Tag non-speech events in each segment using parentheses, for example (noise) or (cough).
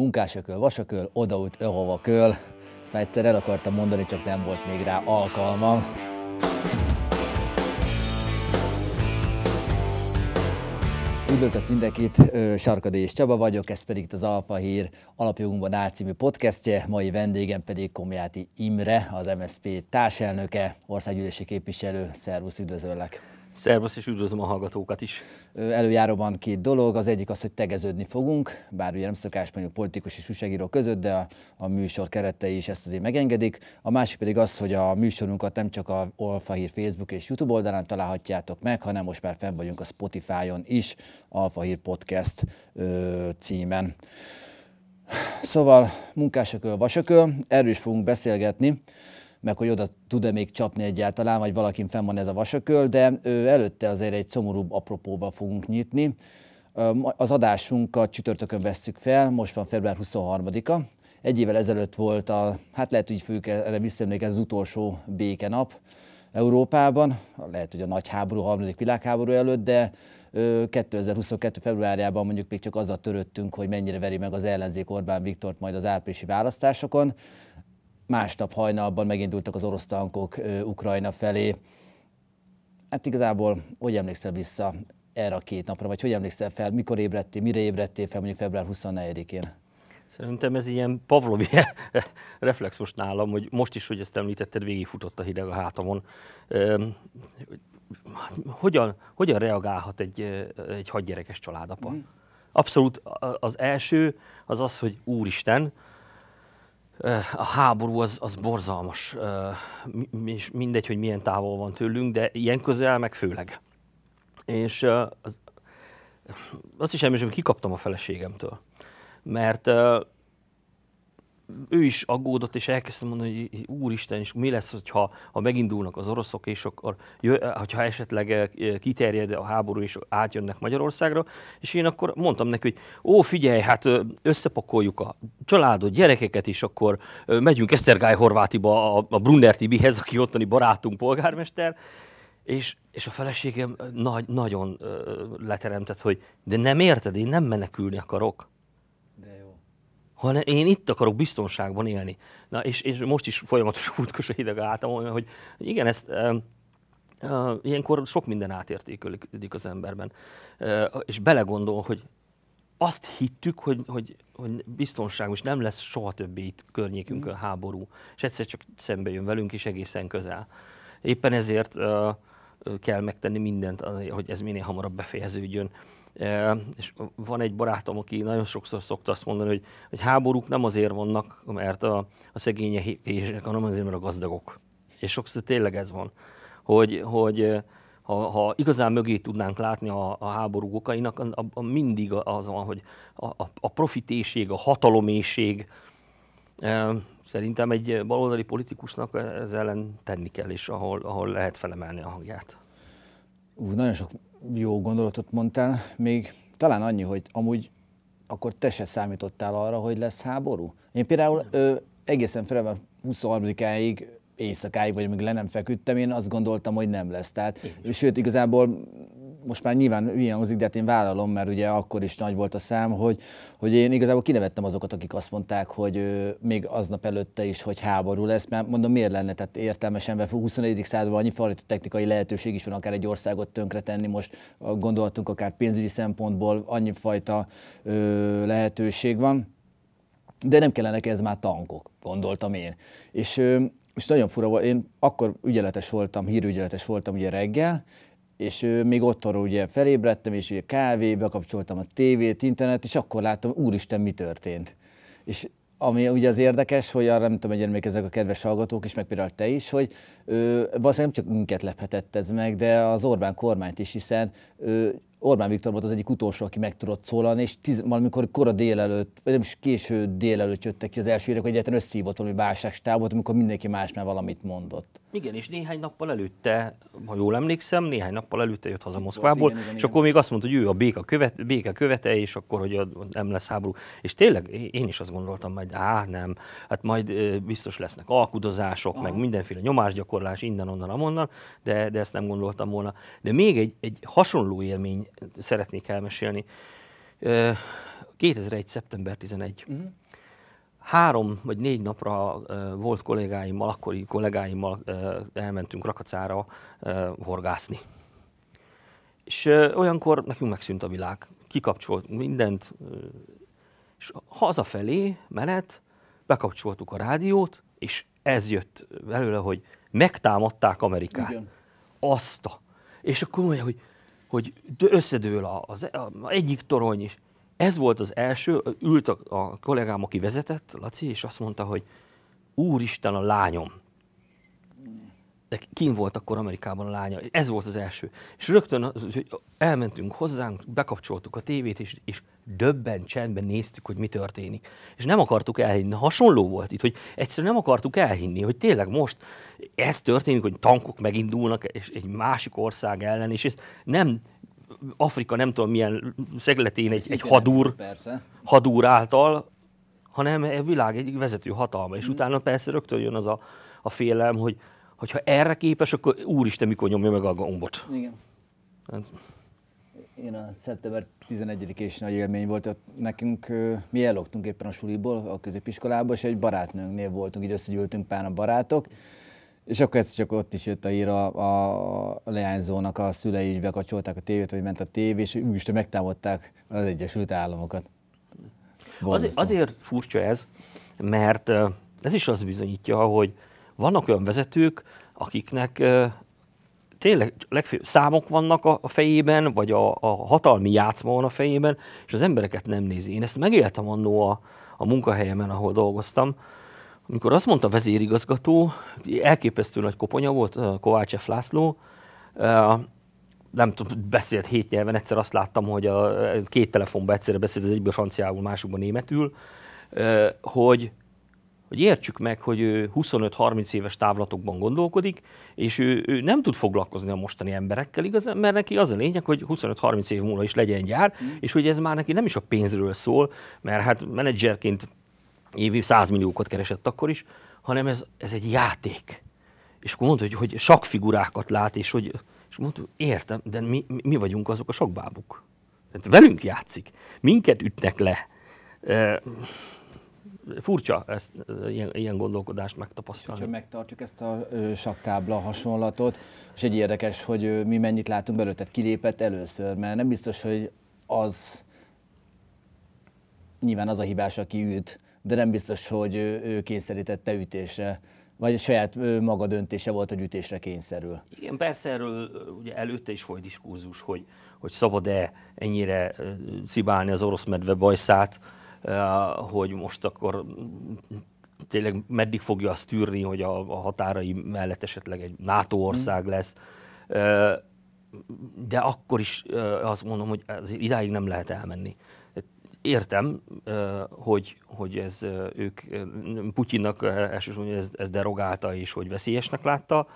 munkásököl, vasaköl, odaút, öhova köl. Ezt már egyszer el akartam mondani, csak nem volt még rá alkalmam. Üdvözlök mindenkit, Sarkadé és Csaba vagyok, ez pedig itt az Alfa Hír alapjogunkban álcímű podcastje, mai vendégem pedig Komjáti Imre, az MSZP társelnöke, országgyűlési képviselő. Szervusz, üdvözöllek! Szervusz, és üdvözlöm a hallgatókat is. Előjáróban két dolog. Az egyik az, hogy tegeződni fogunk, bár ugye nem szokás mondjuk politikus és újságíró között, de a, a műsor keretei is ezt azért megengedik. A másik pedig az, hogy a műsorunkat nem csak a Alfahír Facebook és YouTube oldalán találhatjátok meg, hanem most már fenn vagyunk a Spotify-on is, Alfahír Podcast ö, címen. Szóval munkásokról, vasokról, erről is fogunk beszélgetni meg hogy oda tud-e még csapni egyáltalán, vagy valakin fenn van ez a vasököl, de előtte azért egy szomorúbb apropóba fogunk nyitni. Az adásunkat csütörtökön vesszük fel, most van február 23-a. Egy évvel ezelőtt volt a, hát lehet, hogy fők erre visszaemlékezni, az utolsó békenap Európában, lehet, hogy a nagy háború, a harmadik világháború előtt, de 2022. februárjában mondjuk még csak azzal töröttünk, hogy mennyire veri meg az ellenzék Orbán Viktort majd az áprilisi választásokon. Másnap hajnalban megindultak az orosz tankok Ukrajna felé. Hát igazából, hogy emlékszel vissza erre a két napra, vagy hogy emlékszel fel, mikor ébredtél, mire ébredtél fel mondjuk február 24-én? Szerintem ez ilyen Pavlovi (laughs) reflex most nálam, hogy most is, hogy ezt említetted, végigfutott a hideg a hátamon. Hogyan, hogyan reagálhat egy, egy hadgyerekes családapa? Mhm. Abszolút az első az az, hogy úristen, Eh, a háború az, az borzalmas, és eh, mindegy, hogy milyen távol van tőlünk, de ilyen közel meg főleg. És eh, az, azt is említsem, hogy kikaptam a feleségemtől. Mert ő is aggódott, és elkezdte mondani, hogy úristen, és mi lesz, hogyha, ha megindulnak az oroszok, és akkor, eh, hogyha esetleg eh, kiterjed a háború, és átjönnek Magyarországra, és én akkor mondtam neki, hogy ó, figyelj, hát összepakoljuk a családot, gyerekeket, és akkor megyünk Esztergály-Horvátiba, a, a Brunner Tibihez, aki ottani barátunk, polgármester, és, és a feleségem nagy, nagyon leteremtett, hogy de nem érted, én nem menekülni akarok hanem én itt akarok biztonságban élni. Na, és, és most is folyamatos (laughs) útkos a hideg álltam, hogy, hogy igen, ezt e, e, ilyenkor sok minden átértékelődik az emberben. E, és belegondol, hogy azt hittük, hogy, hogy, hogy biztonságos, nem lesz soha többé itt környékünkön háború, és egyszer csak szembe jön velünk, és egészen közel. Éppen ezért uh, kell megtenni mindent, hogy ez minél hamarabb befejeződjön és van egy barátom, aki nagyon sokszor szokta azt mondani, hogy, hogy háborúk nem azért vannak, mert a, a szegények, hanem azért, mert a gazdagok. És sokszor tényleg ez van, hogy, hogy ha, ha igazán mögé tudnánk látni a, a háború okainak, a, a, mindig az van, hogy a, a, a profitéség, a hatalomészség, Szerintem egy baloldali politikusnak ez ellen tenni kell, és ahol, ahol lehet felemelni a hangját. Ú, nagyon sok jó gondolatot mondtál, még talán annyi, hogy amúgy akkor te se számítottál arra, hogy lesz háború? Én például ö, egészen felben 23-áig éjszakáig, vagy amíg le nem feküdtem, én azt gondoltam, hogy nem lesz. Tehát, sőt, igazából most már nyilván ilyen hozik, de hát én vállalom, mert ugye akkor is nagy volt a szám, hogy, hogy én igazából kinevettem azokat, akik azt mondták, hogy ö, még aznap előtte is, hogy háború lesz, mert mondom, miért lenne, tehát értelmesen, mert 21. században annyi fajta technikai lehetőség is van, akár egy országot tönkretenni, most gondoltunk akár pénzügyi szempontból, annyi fajta ö, lehetőség van, de nem kellenek ez már tankok, gondoltam én. És ö, és nagyon fura volt, én akkor ügyeletes voltam, hírügyeletes voltam ugye reggel, és még otthonról ugye felébredtem, és ugye kávébe kapcsoltam a tévét, internet, és akkor láttam, úristen, mi történt. És ami ugye az érdekes, hogy arra nem tudom, hogy ezek a kedves hallgatók is, meg például te is, hogy ö, valószínűleg nem csak minket lephetett ez meg, de az Orbán kormányt is, hiszen ö, Orbán Viktor volt az egyik utolsó, aki meg tudott szólalni, és tiz, valamikor kora délelőtt, vagy nem is késő délelőtt jöttek ki az első hírek, hogy egyetlen összehívott valami válságstábot, amikor mindenki más már valamit mondott. Igen, és néhány nappal előtte, ha jól emlékszem, néhány nappal előtte jött haza Moszkvából, igen, igen, és igen. akkor még azt mondta, hogy ő a béka, követ, béka követe, és akkor, hogy nem lesz háború. És tényleg én is azt gondoltam, hogy á, nem, hát majd biztos lesznek alkudozások, Aha. meg mindenféle nyomásgyakorlás innen, onnan, amonnan, de, de ezt nem gondoltam volna. De még egy, egy hasonló élmény szeretnék elmesélni. 2001. szeptember 11. Uh-huh. Mhm három vagy négy napra volt kollégáimmal, akkori kollégáimmal elmentünk Rakacára horgászni. És olyankor nekünk megszűnt a világ. Kikapcsolt mindent, és hazafelé menet, bekapcsoltuk a rádiót, és ez jött belőle, hogy megtámadták Amerikát. Igen. Azt a... És akkor mondja, hogy, hogy összedől az, az egyik torony is ez volt az első, ült a, a kollégám, aki vezetett, Laci, és azt mondta, hogy úristen a lányom. De kim volt akkor Amerikában a lánya, ez volt az első. És rögtön az, elmentünk hozzánk, bekapcsoltuk a tévét, és, és döbben csendben néztük, hogy mi történik. És nem akartuk elhinni, hasonló volt itt, hogy egyszerűen nem akartuk elhinni, hogy tényleg most ez történik, hogy tankok megindulnak, és egy másik ország ellen, és ez nem Afrika nem tudom milyen szegletén egy, egy hadúr, hadúr által, hanem a e világ egy vezető hatalma. És mm. utána persze rögtön jön az a, a félelem, hogy hogyha erre képes, akkor úristen, mikor nyomja meg a gombot. Igen. Hát. Én a szeptember 11 és nagy élmény volt, ott nekünk mi elloktunk éppen a suliból, a középiskolába, és egy barátnőnknél voltunk, így összegyűltünk pár a barátok, és akkor ez csak ott is jött a ír a, a leányzónak a szülei, így bekapcsolták a tévét, vagy ment a tévé, és úgyis megtámadták az Egyesült Államokat. Az, azért furcsa ez, mert ez is az bizonyítja, hogy vannak olyan vezetők, akiknek tényleg legfőbb számok vannak a fejében, vagy a, a hatalmi játszma van a fejében, és az embereket nem nézi. Én ezt megéltem annó a, a munkahelyemen, ahol dolgoztam, amikor azt mondta vezérigazgató, elképesztő nagy koponya volt Kovács F. László, nem tudom, beszélt hét nyelven, egyszer azt láttam, hogy a két telefonban egyszerre beszélt, az egyből franciául, másikban németül, hogy, hogy értsük meg, hogy ő 25-30 éves távlatokban gondolkodik, és ő, ő nem tud foglalkozni a mostani emberekkel, igazán, mert neki az a lényeg, hogy 25-30 év múlva is legyen gyár, mm. és hogy ez már neki nem is a pénzről szól, mert hát menedzserként évi százmilliókat keresett akkor is, hanem ez, ez egy játék. És akkor mondta, hogy, hogy sakfigurákat lát, és hogy és mondta, értem, de mi, mi vagyunk azok a sakbábuk. Tehát velünk játszik. Minket ütnek le. E, furcsa ezt, ilyen, ilyen gondolkodást megtapasztalni. És hogyha megtartjuk ezt a ö, saktábla hasonlatot, és egy érdekes, hogy ö, mi mennyit látunk belőle, tehát kilépett először, mert nem biztos, hogy az nyilván az a hibás, aki üt, de nem biztos, hogy ő, ő kényszerítette ütésre vagy a saját maga döntése volt, hogy ütésre kényszerül. Igen, persze erről ugye előtte is folyt diskurzus, hogy, hogy szabad-e ennyire cibálni az orosz medve bajszát, hogy most akkor tényleg meddig fogja azt tűrni, hogy a, a határai mellett esetleg egy NATO ország hmm. lesz. De akkor is azt mondom, hogy idáig nem lehet elmenni értem, hogy, hogy ez ők, Putyinnak elsősorban ez, ez derogálta és hogy veszélyesnek látta,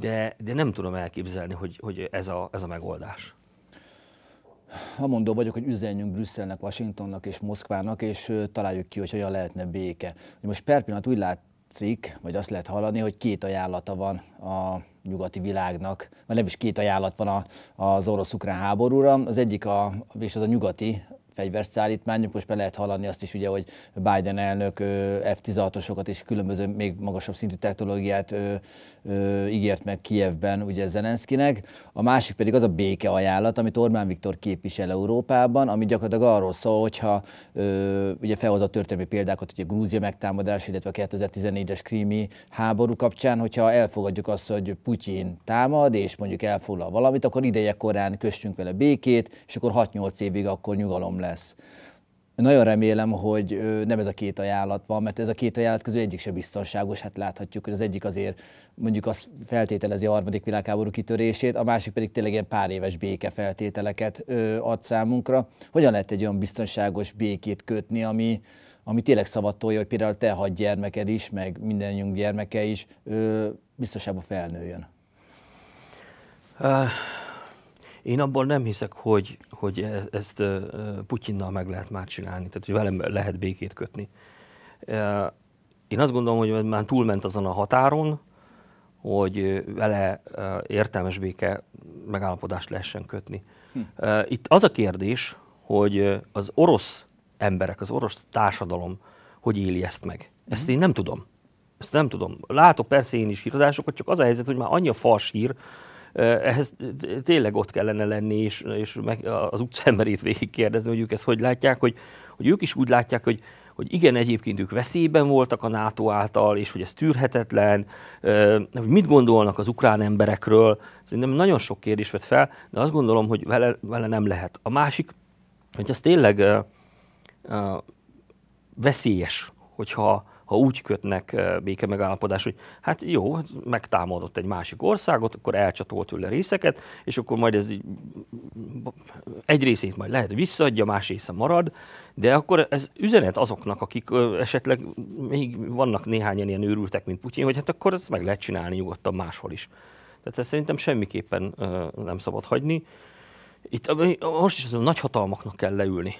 de, de nem tudom elképzelni, hogy, hogy ez, a, ez a megoldás. mondó vagyok, hogy üzenjünk Brüsszelnek, Washingtonnak és Moszkvának, és találjuk ki, hogy hogyan lehetne béke. Most per pillanat úgy látszik, vagy azt lehet hallani, hogy két ajánlata van a nyugati világnak, vagy nem is két ajánlat van a, az orosz-ukrán háborúra. Az egyik, a, és az a nyugati fegyverszállítmányok. Most be lehet hallani azt is, ugye, hogy Biden elnök F-16-osokat és különböző még magasabb szintű technológiát ö, ö, ígért meg Kievben ugye Zelenszkinek. A másik pedig az a béke ajánlat, amit Orbán Viktor képvisel Európában, ami gyakorlatilag arról szól, hogyha ö, ugye felhozott történelmi példákat, ugye Grúzia megtámadás, illetve a 2014-es krími háború kapcsán, hogyha elfogadjuk azt, hogy Putyin támad és mondjuk elfoglal valamit, akkor ideje korán köstünk vele békét, és akkor 6-8 évig akkor nyugalom lesz. Nagyon remélem, hogy nem ez a két ajánlat van, mert ez a két ajánlat közül egyik sem biztonságos. Hát láthatjuk, hogy az egyik azért mondjuk azt feltételezi a harmadik világháború kitörését, a másik pedig tényleg ilyen pár éves béke feltételeket ad számunkra. Hogyan lehet egy olyan biztonságos békét kötni, ami, ami tényleg szabadtolja, hogy például te hagy gyermeked is, meg mindannyiunk gyermeke is biztonságban felnőjön? Uh. Én abban nem hiszek, hogy, hogy e, ezt e, Putyinnal meg lehet már csinálni, tehát hogy velem lehet békét kötni. E, én azt gondolom, hogy már túlment azon a határon, hogy vele értelmes béke megállapodást lehessen kötni. Hm. Itt az a kérdés, hogy az orosz emberek, az orosz társadalom hogy éli ezt meg. Ezt hm. én nem tudom. Ezt nem tudom. Látok persze én is híradásokat, csak az a helyzet, hogy már annyi a fals hír, ehhez tényleg ott kellene lenni, és, és meg az utcaemberét végigkérdezni, hogy ők ezt hogy látják, hogy, hogy ők is úgy látják, hogy hogy igen, egyébként ők veszélyben voltak a NATO által, és hogy ez tűrhetetlen, hogy mit gondolnak az ukrán emberekről. Szerintem nagyon sok kérdés vett fel, de azt gondolom, hogy vele, vele nem lehet. A másik, hogy ez tényleg veszélyes, hogyha ha úgy kötnek béke megállapodás, hogy hát jó, hát megtámadott egy másik országot, akkor elcsatolt tőle részeket, és akkor majd ez egy részét majd lehet visszaadja, más része marad, de akkor ez üzenet azoknak, akik esetleg még vannak néhányan ilyen őrültek, mint Putyin, hogy hát akkor ezt meg lehet csinálni nyugodtan máshol is. Tehát ezt szerintem semmiképpen nem szabad hagyni. Itt most is az hatalmaknak kell leülni,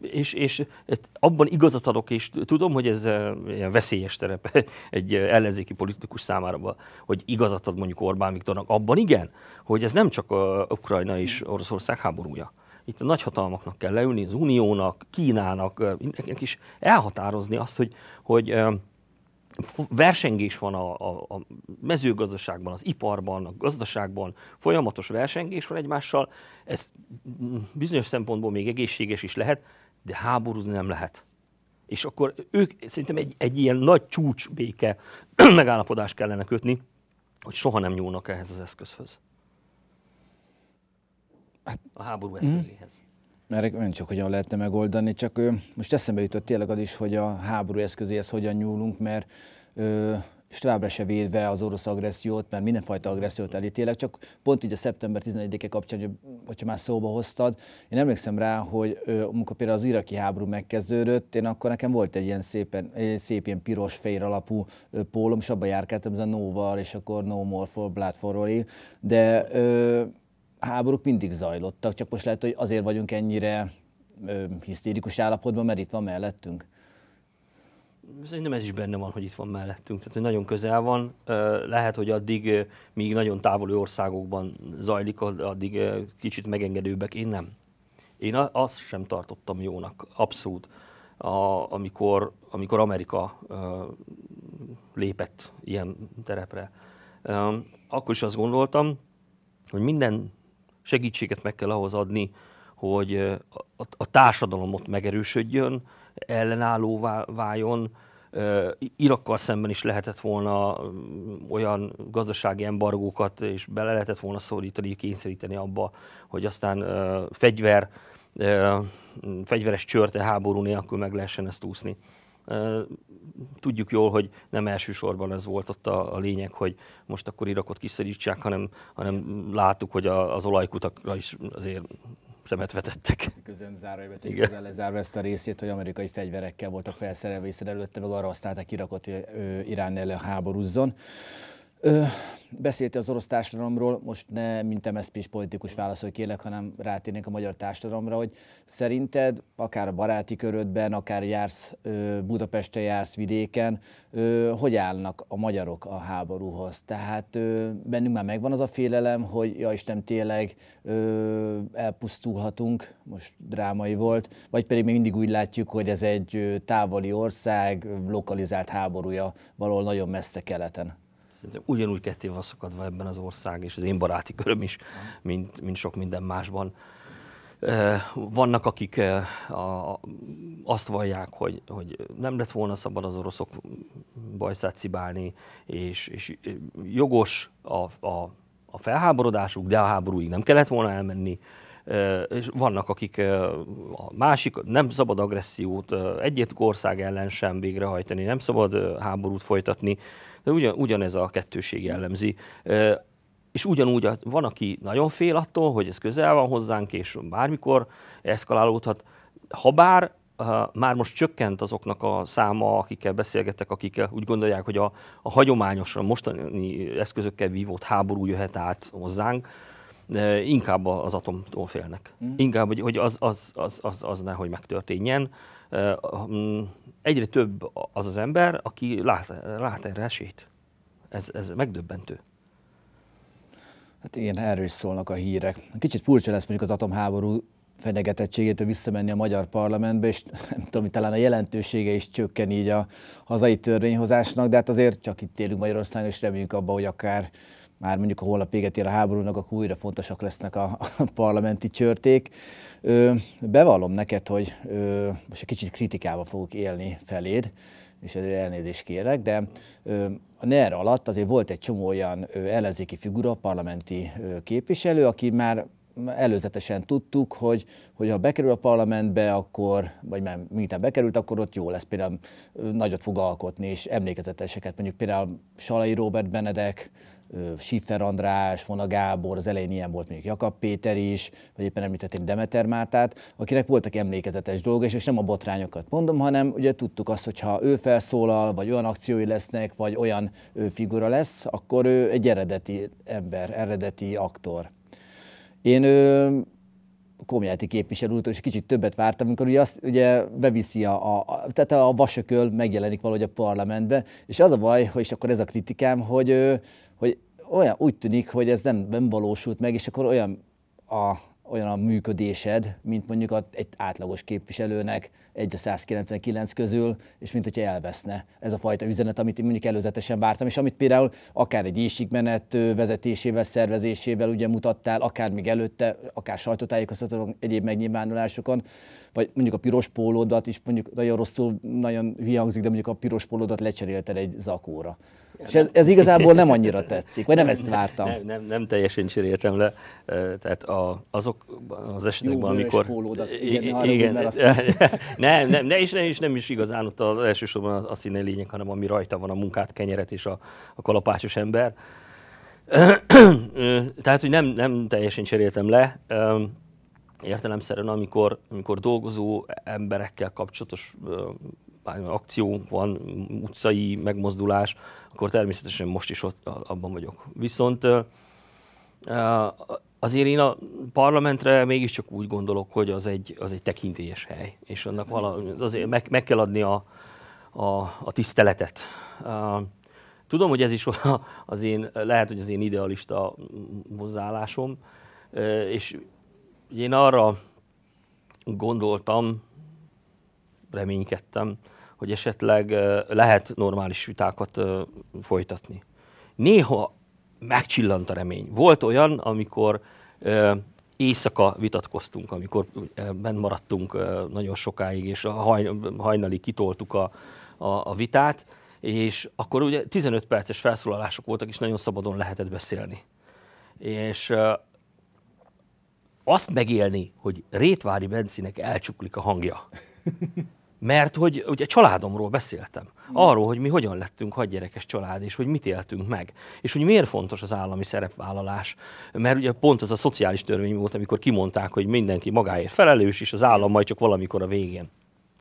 és, és abban igazat adok, és tudom, hogy ez ilyen veszélyes terep (laughs) egy ellenzéki politikus számára, hogy igazat ad mondjuk Orbán Viktornak. Abban igen, hogy ez nem csak a Ukrajna és Oroszország háborúja. Itt a nagyhatalmaknak kell leülni, az Uniónak, Kínának, mindenkinek is elhatározni azt, hogy, hogy versengés van a, a, a mezőgazdaságban, az iparban, a gazdaságban, folyamatos versengés van egymással, ez bizonyos szempontból még egészséges is lehet, de háborúzni nem lehet. És akkor ők szerintem egy, egy ilyen nagy csúcs béke (clears throat) megállapodást kellene kötni, hogy soha nem nyúlnak ehhez az eszközhöz. Hát- a háború eszközéhez. Mm mert nem csak hogyan lehetne megoldani, csak ö, most eszembe jutott tényleg az is, hogy a háború eszközéhez hogyan nyúlunk, mert ö, strábra se védve az orosz agressziót, mert mindenfajta agressziót elítélek, csak pont így a szeptember 11-e kapcsán, hogyha már szóba hoztad, én emlékszem rá, hogy amikor például az iraki háború megkezdődött, én akkor nekem volt egy ilyen szépen, egy szép ilyen piros fehér alapú pólom, és abban járkáltam, ez a Noval, és akkor No More for Blood for Oli, de ö, háborúk mindig zajlottak, csak most lehet, hogy azért vagyunk ennyire ö, hisztérikus állapotban, mert itt van mellettünk. Szerintem ez is benne van, hogy itt van mellettünk, tehát hogy nagyon közel van. Lehet, hogy addig, míg nagyon távoli országokban zajlik, addig kicsit megengedőbbek. Én nem. Én azt sem tartottam jónak, abszolút, a, amikor, amikor Amerika lépett ilyen terepre. Akkor is azt gondoltam, hogy minden segítséget meg kell ahhoz adni, hogy a, a társadalom ott megerősödjön, ellenállóvá váljon. Irakkal szemben is lehetett volna mm, olyan gazdasági embargókat, és bele lehetett volna szorítani, kényszeríteni abba, hogy aztán fegyver, fegyveres csörte háború nélkül meg lehessen ezt úszni. Tudjuk jól, hogy nem elsősorban ez volt ott a, a lényeg, hogy most akkor Irakot kiszerítsák, hanem, hanem láttuk, hogy a, az olajkutakra is azért szemet vetettek. Közön zárójelbe tegyük lezárva ezt a részét, hogy amerikai fegyverekkel voltak felszerelve, és előtte meg arra használták Irakot, hogy Irán ellen háborúzzon. Ö, beszéltél az orosz társadalomról, most ne mint mszp politikus válaszol kérlek, hanem rátérnék a magyar társadalomra, hogy szerinted akár a baráti körödben, akár jársz Budapesten, jársz vidéken, hogy állnak a magyarok a háborúhoz? Tehát bennünk már megvan az a félelem, hogy ja Isten tényleg elpusztulhatunk, most drámai volt, vagy pedig még mindig úgy látjuk, hogy ez egy távoli ország, lokalizált háborúja valahol nagyon messze keleten ugyanúgy ketté van szakadva ebben az ország, és az én baráti köröm is, mint, mint sok minden másban. Vannak, akik azt vallják, hogy, hogy nem lett volna szabad az oroszok bajszát cibálni, és, és jogos a, a, a felháborodásuk, de a háborúig nem kellett volna elmenni. És vannak, akik a másik, nem szabad agressziót egyet ország ellen sem végrehajtani, nem szabad háborút folytatni. De ugyan, ugyanez a kettőség jellemzi. És ugyanúgy van, aki nagyon fél attól, hogy ez közel van hozzánk, és bármikor eszkalálódhat. Habár már most csökkent azoknak a száma, akikkel beszélgetek, akik úgy gondolják, hogy a, a hagyományos, a mostani eszközökkel vívott háború jöhet át hozzánk, de inkább az atomtól félnek. Mm. Inkább, hogy az, az, az, az, az nehogy megtörténjen. Hm, egyre több az az ember, aki lát, lát erre esélyt. Ez, ez megdöbbentő. Hát igen, erről is szólnak a hírek. Kicsit furcsa lesz mondjuk az atomháború fenyegetettségétől visszamenni a magyar parlamentbe, és nem tudom, talán a jelentősége is csökken így a hazai törvényhozásnak, de hát azért csak itt élünk Magyarországon, és reméljük abba, hogy akár már mondjuk a holnap véget ér a háborúnak, akkor újra fontosak lesznek a, a parlamenti csörték. Ö, bevallom neked, hogy ö, most egy kicsit kritikával fogok élni feléd, és ezért elnézést kérek, de ö, a NER alatt azért volt egy csomó olyan ö, ellenzéki figura, parlamenti ö, képviselő, aki már előzetesen tudtuk, hogy, hogy ha bekerül a parlamentbe, akkor, vagy már miután bekerült, akkor ott jó lesz, például nagyot fog alkotni, és emlékezeteseket, mondjuk például Salai Robert Benedek, Siffer András, Vona Gábor, az elején ilyen volt még Jakab Péter is, vagy éppen említettem Demeter Mártát, akinek voltak emlékezetes dolgok, és nem a botrányokat mondom, hanem ugye tudtuk azt, hogy ha ő felszólal, vagy olyan akciói lesznek, vagy olyan ő figura lesz, akkor ő egy eredeti ember, eredeti aktor. Én ő, Komjáti képviselő úrtól, és kicsit többet vártam, amikor ugye azt ugye beviszi a, a tehát a vasököl megjelenik valahogy a parlamentbe, és az a baj, hogy és akkor ez a kritikám, hogy hogy olyan, úgy tűnik, hogy ez nem, nem valósult meg, és akkor olyan a, olyan a működésed, mint mondjuk a, egy átlagos képviselőnek egy a 199 közül, és mint hogyha elveszne ez a fajta üzenet, amit én mondjuk előzetesen vártam, és amit például akár egy éjségmenet vezetésével, szervezésével ugye mutattál, akár még előtte, akár sajtótájékoztatók, egyéb megnyilvánulásokon, vagy mondjuk a piros pólódat is mondjuk nagyon rosszul, nagyon hülye de mondjuk a piros pólódat lecserélted egy zakóra. És ez, ez igazából nem annyira tetszik, vagy nem ezt vártam. Nem, nem, nem teljesen cseréltem le. Tehát a, azok az esetekben, Jó, amikor... Pólódat, igen, igen, arra, igen azt... nem, (laughs) nem, ne, és, ne, és nem is igazán ott az elsősorban az, színe lényeg, hanem ami rajta van, a munkát, kenyeret és a, a kalapácsos ember. (clears throat) Tehát, hogy nem, nem teljesen cseréltem le értelemszerűen, amikor, amikor dolgozó emberekkel kapcsolatos akció van, utcai megmozdulás, akkor természetesen most is ott abban vagyok. Viszont azért én a parlamentre mégiscsak úgy gondolok, hogy az egy, az egy tekintélyes hely, és annak vala, azért meg, meg kell adni a, a, a tiszteletet. Tudom, hogy ez is az én, lehet, hogy az én idealista hozzáállásom, és én arra gondoltam, reménykedtem, hogy esetleg lehet normális vitákat folytatni. Néha megcsillant a remény. Volt olyan, amikor éjszaka vitatkoztunk, amikor bent maradtunk nagyon sokáig, és a hajnali kitoltuk a, a, a vitát, és akkor ugye 15 perces felszólalások voltak, és nagyon szabadon lehetett beszélni. És azt megélni, hogy Rétvári Bencinek elcsuklik a hangja, mert hogy ugye családomról beszéltem, mm. arról, hogy mi hogyan lettünk hadgyerekes család, és hogy mit éltünk meg, és hogy miért fontos az állami szerepvállalás. Mert ugye pont ez a szociális törvény volt, amikor kimondták, hogy mindenki magáért felelős, és az állam majd csak valamikor a végén.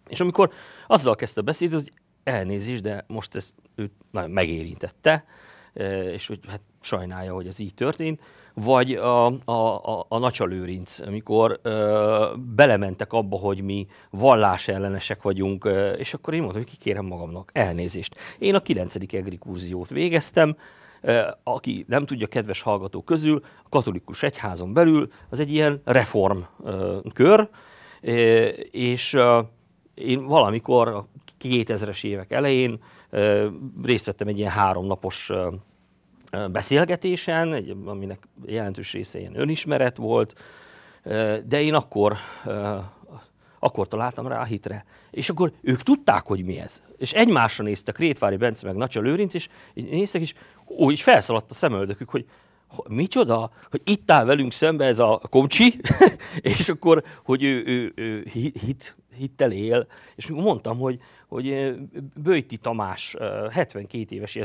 És amikor azzal kezdte a beszéd, hogy elnézést, de most ezt ő nagyon megérintette, eh, és hogy hát sajnálja, hogy ez így történt, vagy a, a, a, a nacsalőrinc, amikor ö, belementek abba, hogy mi vallásellenesek vagyunk, ö, és akkor én mondtam, hogy kikérem magamnak elnézést. Én a 9. egri kurziót végeztem, aki nem tudja, kedves hallgató közül, a katolikus egyházon belül az egy ilyen reform ö, és én valamikor a 2000-es évek elején részt vettem egy ilyen háromnapos beszélgetésen, egy, aminek jelentős része ilyen önismeret volt, de én akkor, akkor találtam rá a hitre. És akkor ők tudták, hogy mi ez. És egymásra néztek, Rétvári Bence meg Nacsa Lőrinc, és így néztek, és úgy felszaladt a szemöldökük, hogy micsoda, hogy itt áll velünk szembe ez a komcsi, (laughs) és akkor, hogy ő, ő, ő hit, hit hittel él, és mondtam, hogy, hogy eh, Böjti Tamás, 72 eh, éves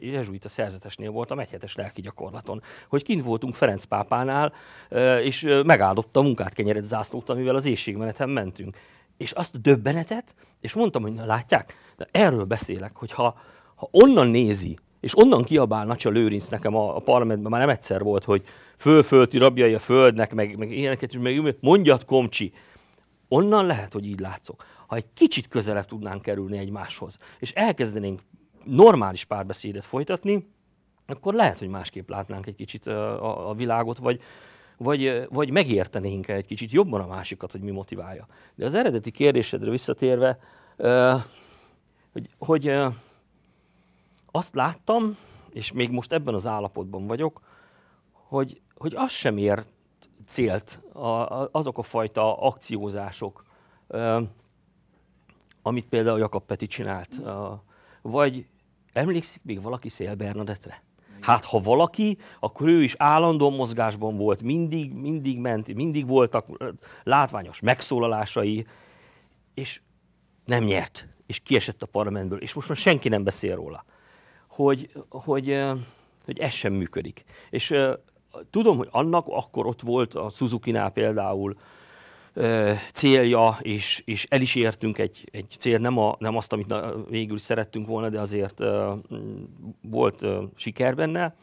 jezsuita szerzetesnél voltam, egy hetes lelki gyakorlaton, hogy kint voltunk Ferenc pápánál, eh, és megáldotta a munkát kenyeret zászlót, amivel az éjségmeneten mentünk. És azt a döbbenetet, és mondtam, hogy na látják, de erről beszélek, hogy ha, ha onnan nézi, és onnan kiabál Nacsa Lőrinc nekem a, a parlamentben, már nem egyszer volt, hogy fölfölti rabjai a földnek, meg, meg ilyeneket, meg mondjad komcsi, Onnan lehet, hogy így látszok. Ha egy kicsit közelebb tudnánk kerülni egymáshoz, és elkezdenénk normális párbeszédet folytatni, akkor lehet, hogy másképp látnánk egy kicsit a, a világot, vagy, vagy, vagy megértenénk egy kicsit jobban a másikat, hogy mi motiválja. De az eredeti kérdésedre visszatérve, hogy, hogy azt láttam, és még most ebben az állapotban vagyok, hogy, hogy azt sem ért célt a, azok a fajta akciózások, amit például Jakab Peti csinált. Vagy emlékszik még valaki Szél Bernadettre? Hát ha valaki, akkor ő is állandó mozgásban volt, mindig, mindig ment, mindig voltak látványos megszólalásai, és nem nyert, és kiesett a parlamentből, és most már senki nem beszél róla, hogy, hogy, hogy ez sem működik. És tudom, hogy annak akkor ott volt a Suzuki-nál például ö, célja, és, és el is értünk egy, egy cél, nem, a, nem azt, amit végül szerettünk volna, de azért ö, volt ö, siker benne.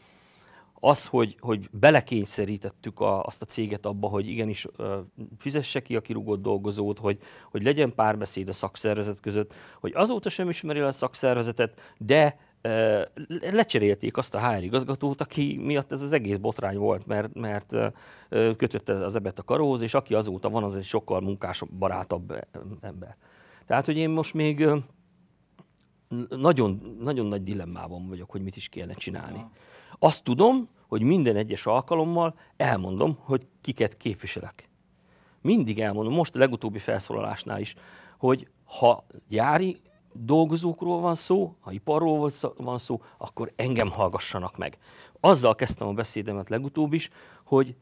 Az, hogy, hogy belekényszerítettük a, azt a céget abba, hogy igenis ö, fizesse ki a kirúgott dolgozót, hogy, hogy legyen párbeszéd a szakszervezet között, hogy azóta sem ismeri a szakszervezetet, de lecserélték azt a HR igazgatót, aki miatt ez az egész botrány volt, mert, mert kötötte az ebet a karóz, és aki azóta van, az egy sokkal munkás barátabb e-, ember. Tehát, hogy én most még nagyon, nagyon nagy dilemmában vagyok, hogy mit is kéne csinálni. Azt tudom, hogy minden egyes alkalommal elmondom, hogy kiket képviselek. Mindig elmondom, most a legutóbbi felszólalásnál is, hogy ha gyári dolgozókról van szó, ha iparról van szó, akkor engem hallgassanak meg. Azzal kezdtem a beszédemet legutóbb is, hogy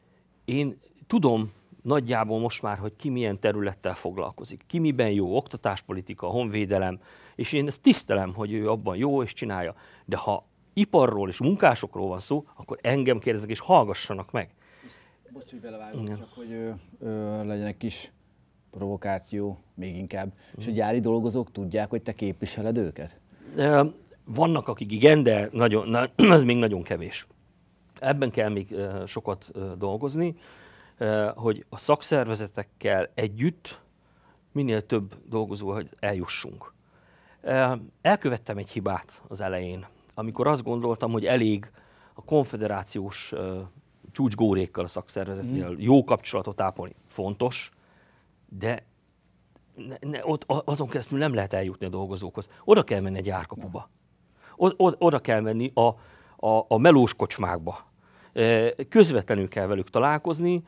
én tudom nagyjából most már, hogy ki milyen területtel foglalkozik, ki miben jó, oktatáspolitika, honvédelem, és én ezt tisztelem, hogy ő abban jó és csinálja. De ha iparról és munkásokról van szó, akkor engem kérdezek és hallgassanak meg. Bocs, hogy belevágok, csak hogy ö, ö, legyenek kis provokáció, még inkább. Uh-huh. És a gyári dolgozók tudják, hogy te képviseled őket? Vannak, akik igen, de nagyon, na, ez (clears throat) még nagyon kevés. Ebben kell még sokat dolgozni, hogy a szakszervezetekkel együtt minél több dolgozóhoz eljussunk. Elkövettem egy hibát az elején, amikor azt gondoltam, hogy elég a konfederációs csúcsgórékkal a szakszervezetnél mhm. jó kapcsolatot ápolni. Fontos, de ne, ne, ott, azon keresztül nem lehet eljutni a dolgozókhoz. Oda kell menni egy árkapuba. Oda, oda kell menni a, a, a melós kocsmákba. E, közvetlenül kell velük találkozni,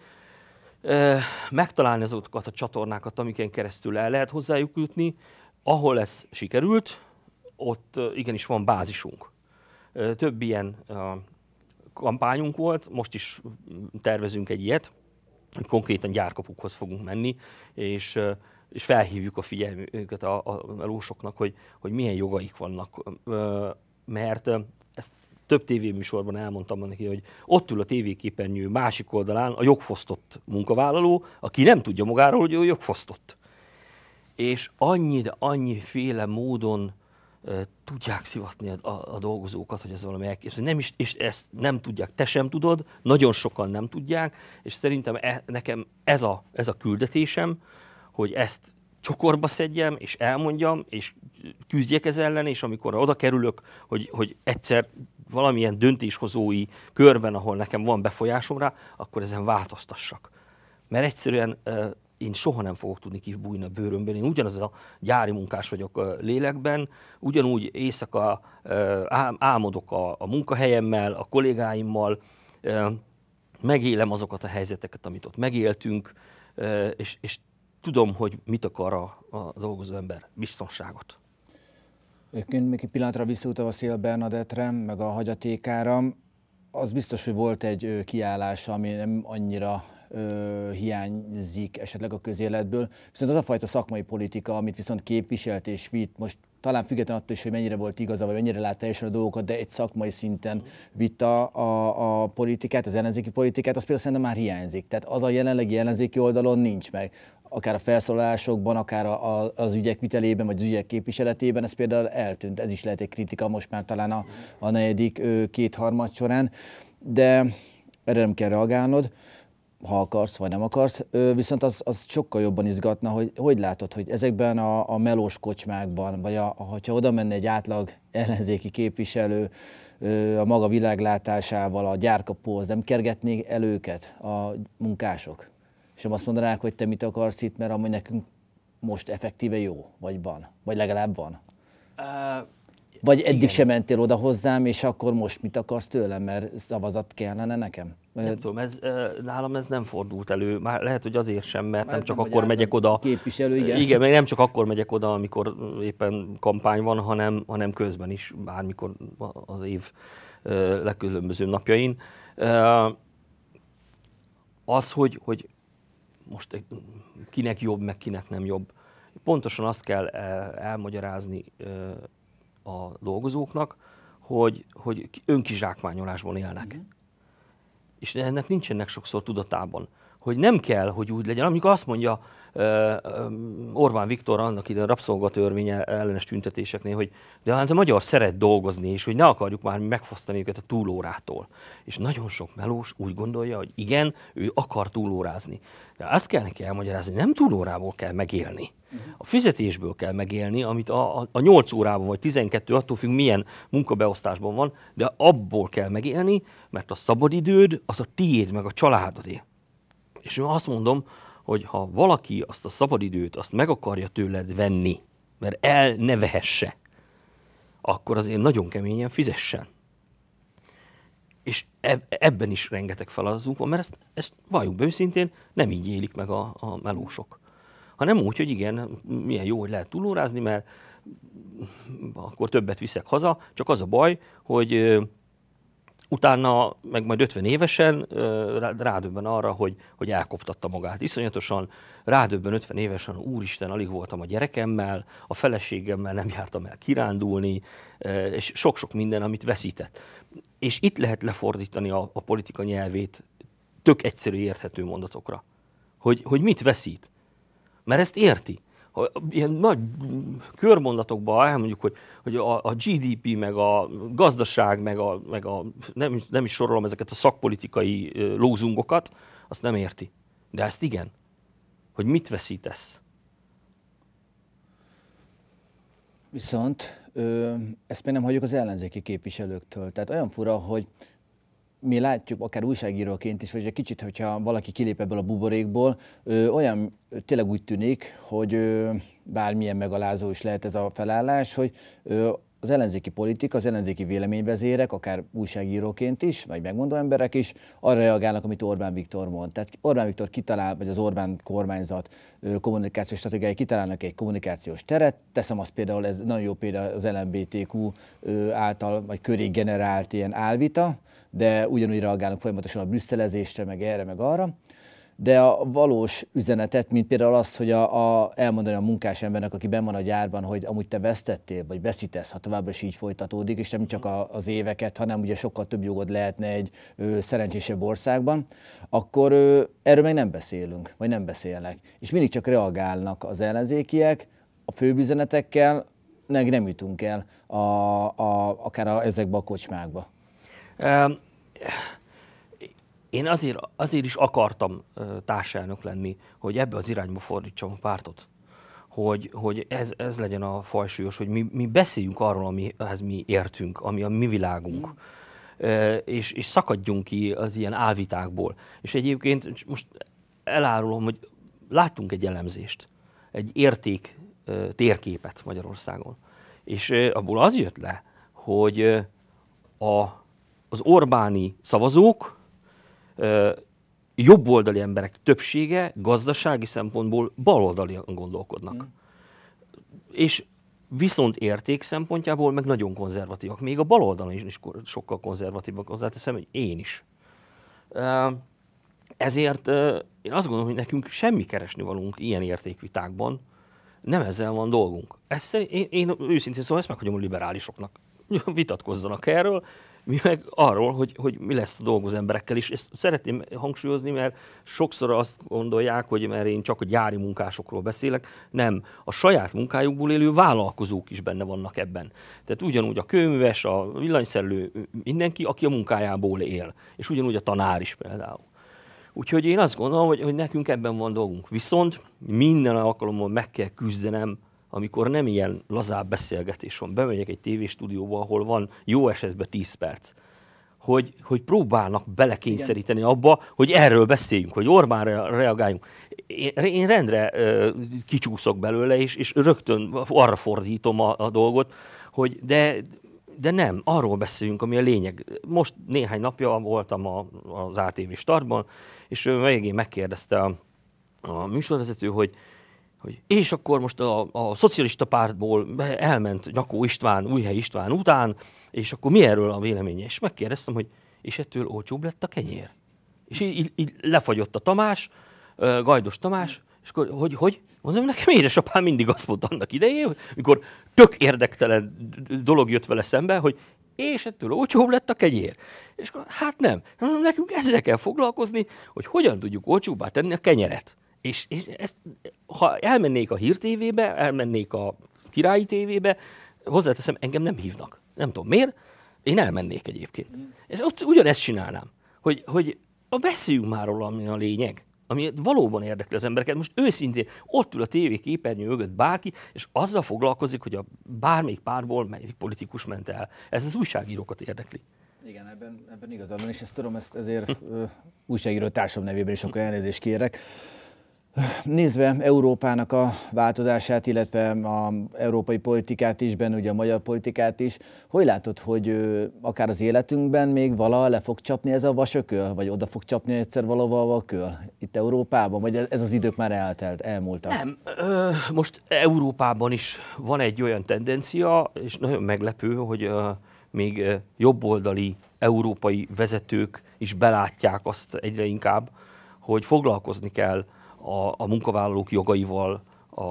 e, megtalálni azokat a csatornákat, amiken keresztül el lehet hozzájuk jutni. Ahol ez sikerült, ott e, igenis van bázisunk. Több ilyen kampányunk volt, most is tervezünk egy ilyet, konkrétan gyárkapukhoz fogunk menni, és és felhívjuk a figyelmüket a, a, melósoknak, hogy, hogy milyen jogaik vannak. Mert ezt több tévéműsorban elmondtam neki, hogy ott ül a tévéképernyő másik oldalán a jogfosztott munkavállaló, aki nem tudja magáról, hogy ő jogfosztott. És annyi, annyiféle módon tudják szivatni a, a, a dolgozókat, hogy ez valami elképzelhető. Nem is, és ezt nem tudják, te sem tudod, nagyon sokan nem tudják, és szerintem e, nekem ez a, ez a küldetésem, hogy ezt csokorba szedjem, és elmondjam, és küzdjek ez ellen, és amikor oda kerülök, hogy, hogy egyszer valamilyen döntéshozói körben, ahol nekem van befolyásom rá, akkor ezen változtassak. Mert egyszerűen én soha nem fogok tudni kibújni a bőrömből. Én ugyanaz a gyári munkás vagyok lélekben, ugyanúgy éjszaka álmodok a, a munkahelyemmel, a kollégáimmal, megélem azokat a helyzeteket, amit ott megéltünk, és, és tudom, hogy mit akar a, a dolgozó ember, biztonságot. Egyébként még egy pillanatra visszautalva Szél Bernadettre, meg a hagyatékára, az biztos, hogy volt egy kiállás, ami nem annyira ö, hiányzik esetleg a közéletből. Viszont az a fajta szakmai politika, amit viszont képviselt és vitt, most talán független attól is, hogy mennyire volt igaza, vagy mennyire látta teljesen a dolgokat, de egy szakmai szinten vitt a, a, a politikát, az ellenzéki politikát, az például szerintem már hiányzik. Tehát az a jelenlegi ellenzéki oldalon nincs meg akár a felszólalásokban, akár a, a, az ügyek vitelében, vagy az ügyek képviseletében, ez például eltűnt. Ez is lehet egy kritika most már talán a, a negyedik kétharmad során, de erre nem kell reagálnod ha akarsz, vagy nem akarsz, viszont az, az sokkal jobban izgatna, hogy hogy látod, hogy ezekben a, a melós kocsmákban, vagy a, hogyha oda menne egy átlag ellenzéki képviselő a maga világlátásával, a gyárkapóhoz, nem kergetnék el őket a munkások? És nem azt mondanák, hogy te mit akarsz itt, mert amúgy nekünk most effektíve jó, vagy van, vagy legalább van? Uh vagy eddig Igen. sem mentél oda hozzám, és akkor most mit akarsz tőlem, mert szavazat kellene nekem? Nem tudom, ez, nálam ez nem fordult elő. Már lehet, hogy azért sem, mert Már nem csak nem, akkor megyek oda. Képviselő, igen. Igen, meg nem csak akkor megyek oda, amikor éppen kampány van, hanem, hanem közben is, bármikor az év legkülönböző napjain. Az, hogy, hogy most kinek jobb, meg kinek nem jobb. Pontosan azt kell elmagyarázni a dolgozóknak, hogy, hogy önkizsákmányolásban élnek. Mm. És ennek nincsenek sokszor tudatában hogy nem kell, hogy úgy legyen. Amikor azt mondja Orbán Viktor annak ide a rabszolgatörvénye ellenes tüntetéseknél, hogy de hát a magyar szeret dolgozni, és hogy ne akarjuk már megfosztani őket a túlórától. És nagyon sok melós úgy gondolja, hogy igen, ő akar túlórázni. De azt kell neki elmagyarázni, nem túlórából kell megélni. A fizetésből kell megélni, amit a, a, a 8 órában vagy 12, attól függ milyen munkabeosztásban van, de abból kell megélni, mert a szabadidőd az a tiéd, meg a családodé. És én azt mondom, hogy ha valaki azt a szabadidőt, azt meg akarja tőled venni, mert el ne vehesse, akkor azért nagyon keményen fizessen. És ebben is rengeteg feladatunk van, mert ezt, ezt valljuk be őszintén, nem így élik meg a, a melósok. Hanem úgy, hogy igen, milyen jó, hogy lehet túlórázni, mert akkor többet viszek haza, csak az a baj, hogy utána, meg majd 50 évesen rádöbben arra, hogy, hogy elkoptatta magát. Iszonyatosan rádöbben 50 évesen, úristen, alig voltam a gyerekemmel, a feleségemmel nem jártam el kirándulni, és sok-sok minden, amit veszített. És itt lehet lefordítani a, a politika nyelvét tök egyszerű érthető mondatokra. Hogy, hogy mit veszít. Mert ezt érti ilyen nagy körmondatokban elmondjuk, hát hogy, hogy a, a GDP, meg a gazdaság, meg a, meg a nem, nem is sorolom ezeket a szakpolitikai lózungokat, azt nem érti. De ezt igen, hogy mit veszítesz. Viszont ö, ezt még nem hagyjuk az ellenzéki képviselőktől. Tehát olyan fura, hogy mi látjuk, akár újságíróként is, vagy egy kicsit, hogyha valaki kilép ebből a buborékból, ö, olyan ö, tényleg úgy tűnik, hogy ö, bármilyen megalázó is lehet ez a felállás, hogy ö, az ellenzéki politika, az ellenzéki véleményvezérek, akár újságíróként is, vagy megmondó emberek is, arra reagálnak, amit Orbán Viktor mond. Tehát Orbán Viktor kitalál, vagy az Orbán kormányzat kommunikációs stratégiai kitalálnak egy kommunikációs teret. Teszem azt például, ez nagyon jó példa az LMBTQ által, vagy köré generált ilyen álvita, de ugyanúgy reagálnak folyamatosan a brüsszelezésre, meg erre, meg arra. De a valós üzenetet, mint például azt, hogy a, a, elmondani a munkás embernek, aki benn van a gyárban, hogy amúgy te vesztettél, vagy veszítesz, ha továbbra is így folytatódik, és nem csak a, az éveket, hanem ugye sokkal több jogod lehetne egy ö, szerencsésebb országban, akkor ö, erről meg nem beszélünk, vagy nem beszélnek. És mindig csak reagálnak az ellenzékiek, a főbüzenetekkel, meg nem jutunk el a, a, akár a, ezekbe a kocsmákba. Én azért, azért is akartam társelnök lenni, hogy ebbe az irányba fordítsam a pártot. Hogy, hogy ez, ez legyen a fajsúlyos, hogy mi, mi beszéljünk arról, amihez mi értünk, ami a mi világunk. Mm és, és szakadjunk ki az ilyen álvitákból. És egyébként most elárulom, hogy láttunk egy elemzést, egy érték térképet Magyarországon, és abból az jött le, hogy a az Orbáni szavazók, jobboldali emberek többsége gazdasági szempontból baloldalian gondolkodnak. Mm. És viszont érték szempontjából meg nagyon konzervatívak. Még a baloldalon is, sokkal konzervatívak, hozzáteszem, hogy én is. Ezért én azt gondolom, hogy nekünk semmi keresni valunk ilyen értékvitákban, nem ezzel van dolgunk. Ezt én, én őszintén szóval ezt meghagyom a liberálisoknak. Vitatkozzanak erről, mi meg arról, hogy, hogy mi lesz a dolgoz emberekkel is. Ezt szeretném hangsúlyozni, mert sokszor azt gondolják, hogy mert én csak a gyári munkásokról beszélek. Nem, a saját munkájukból élő vállalkozók is benne vannak ebben. Tehát ugyanúgy a kőműves, a villanyszerlő, mindenki, aki a munkájából él. És ugyanúgy a tanár is például. Úgyhogy én azt gondolom, hogy, hogy nekünk ebben van dolgunk. Viszont minden alkalommal meg kell küzdenem amikor nem ilyen lazább beszélgetés van, bemegyek egy tévéstúdióba, ahol van jó esetben 10 perc, hogy, hogy próbálnak belekényszeríteni Igen. abba, hogy erről beszéljünk, hogy Orbánra reagáljunk. Én, én rendre ö, kicsúszok belőle, és, és rögtön arra fordítom a, a dolgot, hogy de de nem, arról beszéljünk, ami a lényeg. Most néhány napja voltam a, az ATV startban, és végén megkérdezte a, a műsorvezető, hogy, hogy és akkor most a, a szocialista pártból elment Nyakó István, Újhely István után, és akkor mi erről a véleménye? És megkérdeztem, hogy és ettől olcsóbb lett a kenyér? És így, így, így lefagyott a Tamás, uh, Gajdos Tamás, és akkor, hogy, hogy? Mondom, nekem édesapám mindig azt mondta annak idején, mikor tök érdektelen dolog jött vele szembe, hogy és ettől olcsóbb lett a kenyér. És akkor, hát nem, nekünk ezzel kell foglalkozni, hogy hogyan tudjuk olcsóbbá tenni a kenyeret. És, és ezt, ha elmennék a TV-be, elmennék a királyi TV-be, hozzáteszem, engem nem hívnak. Nem tudom miért, én elmennék egyébként. Mm. És ott ugyanezt csinálnám, hogy, hogy a beszéljünk már róla, ami a lényeg, ami valóban érdekli az embereket. Most őszintén ott ül a tévé képernyő mögött bárki, és azzal foglalkozik, hogy a bármelyik párból melyik politikus ment el. Ez az újságírókat érdekli. Igen, ebben, ebben igazad van, és ezt tudom, ezt ezért ö, újságíró társam nevében is akkor elnézést kérek. Nézve Európának a változását, illetve a európai politikát is, benne ugye a magyar politikát is, hogy látod, hogy akár az életünkben még valaha le fog csapni ez a vasököl, vagy oda fog csapni egyszer valahova a köl? Itt Európában, vagy ez az idők már eltelt, elmúltak? Nem, ö, most Európában is van egy olyan tendencia, és nagyon meglepő, hogy ö, még jobboldali európai vezetők is belátják azt egyre inkább, hogy foglalkozni kell a, a munkavállalók jogaival, a,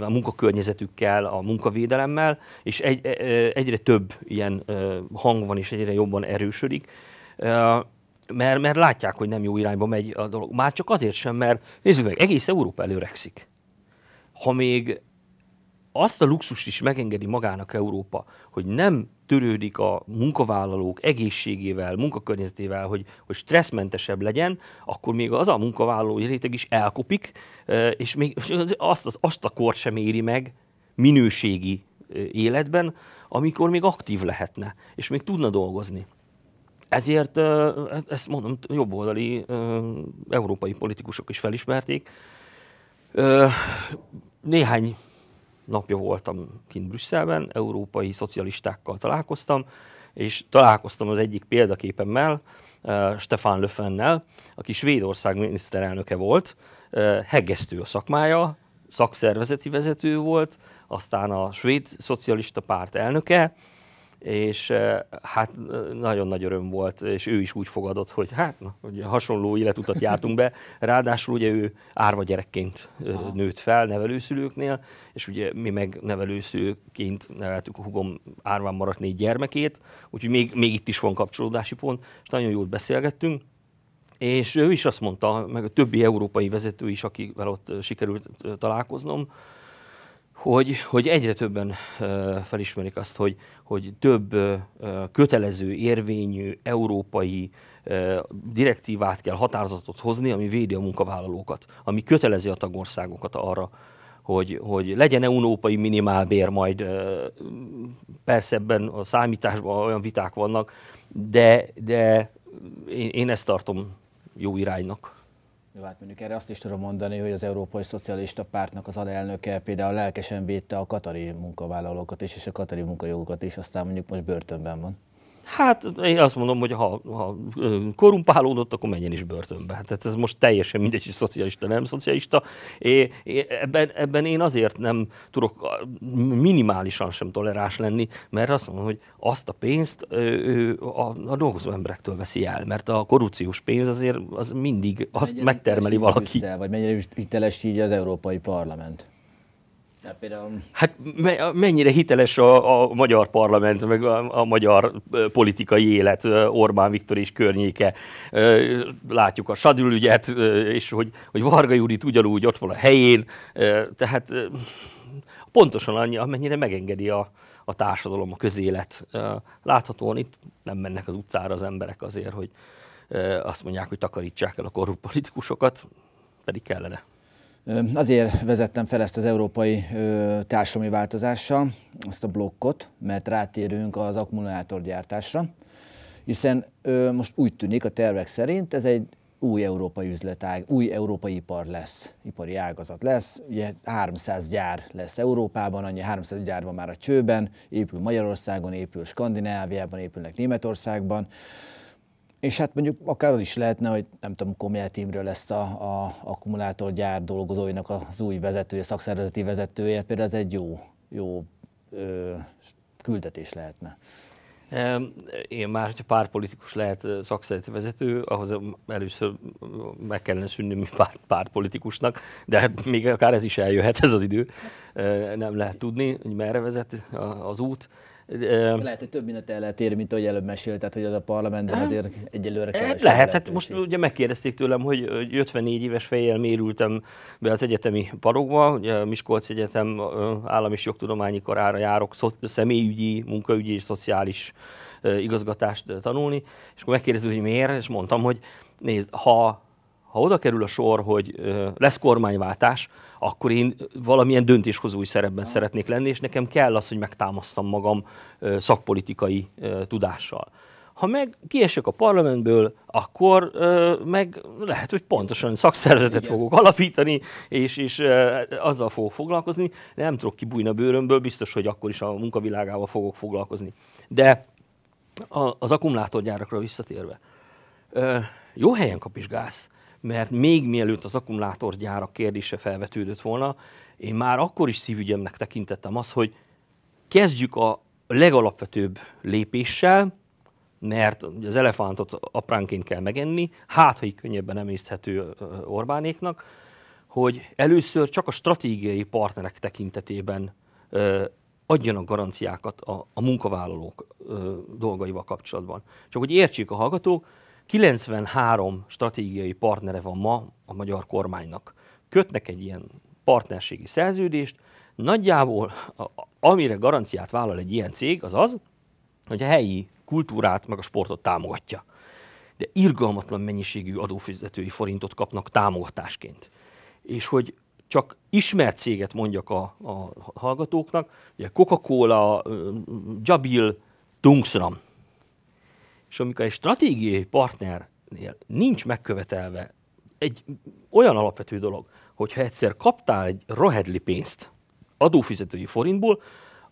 a munkakörnyezetükkel, a munkavédelemmel, és egy, e, e, egyre több ilyen e, hang van, és egyre jobban erősödik mert, mert látják, hogy nem jó irányba megy a dolog. Már csak azért sem, mert nézzük meg, egész Európa előrekszik. Ha még azt a luxust is megengedi magának Európa, hogy nem törődik a munkavállalók egészségével, munkakörnyezetével, hogy, hogy stresszmentesebb legyen, akkor még az a munkavállalói réteg is elkopik, és még azt, az, azt a kort sem éri meg minőségi életben, amikor még aktív lehetne, és még tudna dolgozni. Ezért e-, ezt mondom, jobboldali európai politikusok is felismerték. Néhány napja voltam kint Brüsszelben, európai szocialistákkal találkoztam, és találkoztam az egyik példaképemmel, eh, Stefan Löfennel, aki Svédország miniszterelnöke volt, eh, hegesztő a szakmája, szakszervezeti vezető volt, aztán a svéd szocialista párt elnöke, és hát nagyon nagy öröm volt, és ő is úgy fogadott, hogy hát na, ugye hasonló életutat jártunk be, ráadásul ugye ő árva gyerekként Aha. nőtt fel nevelőszülőknél, és ugye mi meg nevelőszülőként neveltük a hugom árván maradt négy gyermekét, úgyhogy még, még itt is van kapcsolódási pont, és nagyon jól beszélgettünk, és ő is azt mondta, meg a többi európai vezető is, akivel ott sikerült találkoznom, hogy, hogy egyre többen felismerik azt, hogy hogy több kötelező érvényű európai direktívát kell határozatot hozni, ami védi a munkavállalókat, ami kötelezi a tagországokat arra, hogy, hogy legyen európai minimálbér majd, persze ebben a számításban olyan viták vannak, de, de én, én ezt tartom jó iránynak. Jó, hát mondjuk erre azt is tudom mondani, hogy az Európai Szocialista Pártnak az alelnöke például lelkesen védte a katari munkavállalókat is, és a katari munkajogokat is, aztán mondjuk most börtönben van. Hát én azt mondom, hogy ha, ha korumpálódott, akkor menjen is börtönbe. Hát, tehát ez most teljesen mindegy, hogy szocialista, nem szocialista. É, ebben, ebben én azért nem tudok minimálisan sem tolerás lenni, mert azt mondom, hogy azt a pénzt ő, a, a dolgozó emberektől veszi el, mert a korrupciós pénz azért az mindig azt mennyire megtermeli valaki. Vissza, vagy mennyire hiteles így az Európai Parlament? Hát, hát mennyire hiteles a, a magyar parlament, meg a, a magyar politikai élet, Orbán Viktor és környéke. Látjuk a ügyet, és hogy, hogy Varga Judit ugyanúgy ott van a helyén, tehát pontosan annyi, amennyire megengedi a, a társadalom, a közélet. Láthatóan itt nem mennek az utcára az emberek azért, hogy azt mondják, hogy takarítsák el a korrupt politikusokat, pedig kellene. Azért vezettem fel ezt az európai társadalmi változással, ezt a blokkot, mert rátérünk az akkumulátorgyártásra, hiszen most úgy tűnik a tervek szerint ez egy új európai üzletág, új európai ipar lesz, ipari ágazat lesz. Ugye 300 gyár lesz Európában, annyi 300 gyár van már a csőben, épül Magyarországon, épül Skandináviában, épülnek Németországban. És hát mondjuk akár az is lehetne, hogy nem tudom, Komjel Tímről lesz a, a akkumulátorgyár dolgozóinak az új vezetője, szakszervezeti vezetője, például ez egy jó, jó ö, küldetés lehetne. Én már, hogyha pártpolitikus lehet szakszereti vezető, ahhoz először meg kellene szűnni mi pár pártpolitikusnak, de még akár ez is eljöhet ez az idő. Nem lehet tudni, hogy merre vezet az út. Lehet, hogy több mindent el lehet érni, mint ahogy előbb mesélt, tehát hogy az a parlamentben azért egyelőre hát kevesebb Lehet, hát most ugye megkérdezték tőlem, hogy 54 éves fejjel mérültem be az egyetemi parokba, ugye a Miskolc Egyetem állami és jogtudományi karára járok, szo- személyügyi, munkaügyi és szociális igazgatást tanulni, és akkor megkérdezik, hogy miért, és mondtam, hogy nézd, ha, ha oda kerül a sor, hogy lesz kormányváltás, akkor én valamilyen döntéshozói szerepben szeretnék lenni, és nekem kell az, hogy megtámasszam magam szakpolitikai tudással. Ha meg kiesek a parlamentből, akkor meg lehet, hogy pontosan szakszervezetet fogok alapítani, és, és azzal fogok foglalkozni. Nem tudok kibújni a bőrömből, biztos, hogy akkor is a munkavilágával fogok foglalkozni. De az akkumulátorgyárakra visszatérve, jó helyen kap is gáz mert még mielőtt az akkumulátorgyárak kérdése felvetődött volna, én már akkor is szívügyemnek tekintettem azt, hogy kezdjük a legalapvetőbb lépéssel, mert az elefántot apránként kell megenni, hát, hogy könnyebben emészthető Orbánéknak, hogy először csak a stratégiai partnerek tekintetében ö, adjanak garanciákat a, a munkavállalók ö, dolgaival kapcsolatban. Csak hogy értsék a hallgatók, 93 stratégiai partnere van ma a magyar kormánynak. Kötnek egy ilyen partnerségi szerződést, nagyjából amire garanciát vállal egy ilyen cég, az az, hogy a helyi kultúrát meg a sportot támogatja. De irgalmatlan mennyiségű adófizetői forintot kapnak támogatásként. És hogy csak ismert céget mondjak a, a hallgatóknak, ugye Coca-Cola, Jabil, Tungsram – és amikor egy stratégiai partnernél nincs megkövetelve egy olyan alapvető dolog, hogyha egyszer kaptál egy rohedli pénzt adófizetői forintból,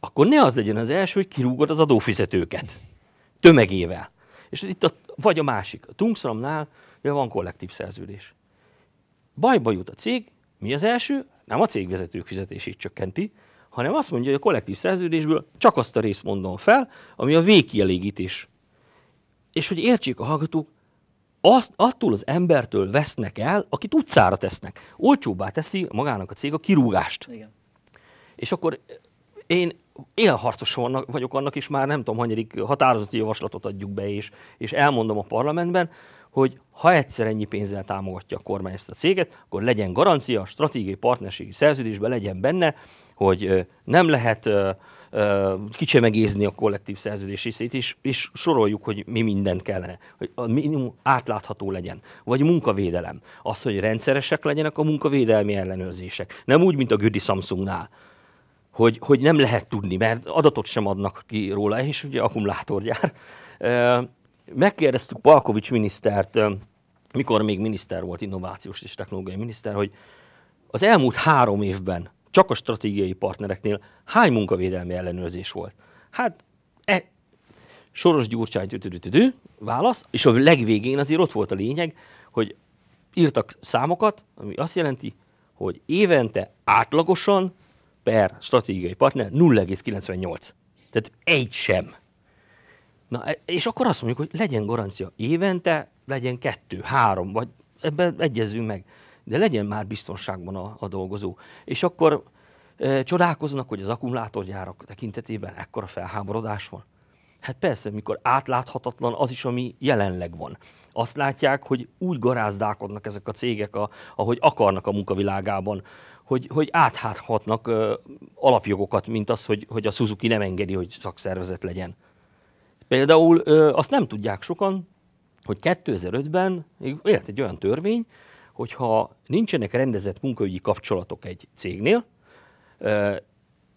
akkor ne az legyen az első, hogy kirúgod az adófizetőket tömegével. És itt a, vagy a másik, a Tungsramnál ugye van kollektív szerződés. Bajba jut a cég, mi az első? Nem a cégvezetők fizetését csökkenti, hanem azt mondja, hogy a kollektív szerződésből csak azt a részt mondom fel, ami a végkielégítés és hogy értsék a hallgatók, azt, attól az embertől vesznek el, akit utcára tesznek. Olcsóbbá teszi magának a cég a kirúgást. Igen. És akkor én élharcos vagyok annak, és már nem tudom, hanyadik határozati javaslatot adjuk be, és, és elmondom a parlamentben, hogy ha egyszer ennyi pénzzel támogatja a kormány ezt a céget, akkor legyen garancia, stratégiai partnerségi szerződésben legyen benne, hogy nem lehet kicsemegézni a kollektív szerződés részét, és, és soroljuk, hogy mi mindent kellene, hogy a minimum átlátható legyen, vagy munkavédelem, az, hogy rendszeresek legyenek a munkavédelmi ellenőrzések, nem úgy, mint a Gödi Samsungnál, hogy, hogy nem lehet tudni, mert adatot sem adnak ki róla, és ugye akkumulátorgyár. Megkérdeztük Palkovics minisztert, mikor még miniszter volt, innovációs és technológiai miniszter, hogy az elmúlt három évben csak a stratégiai partnereknél hány munkavédelmi ellenőrzés volt? Hát e, Soros Gyurcsány, tüdüdüdüdü, válasz, és a legvégén azért ott volt a lényeg, hogy írtak számokat, ami azt jelenti, hogy évente átlagosan per stratégiai partner 0,98. Tehát egy sem. Na, e, és akkor azt mondjuk, hogy legyen garancia évente, legyen kettő, három, vagy ebben egyezzünk meg de legyen már biztonságban a, a dolgozó. És akkor e, csodálkoznak, hogy az akkumulátorgyárak tekintetében ekkora felháborodás van. Hát persze, mikor átláthatatlan az is, ami jelenleg van. Azt látják, hogy úgy garázdálkodnak ezek a cégek, a, ahogy akarnak a munkavilágában, hogy, hogy áthathatnak ö, e, alapjogokat, mint az, hogy, hogy a Suzuki nem engedi, hogy szakszervezet legyen. Például ö, e, azt nem tudják sokan, hogy 2005-ben élt egy olyan törvény, hogyha nincsenek rendezett munkaügyi kapcsolatok egy cégnél,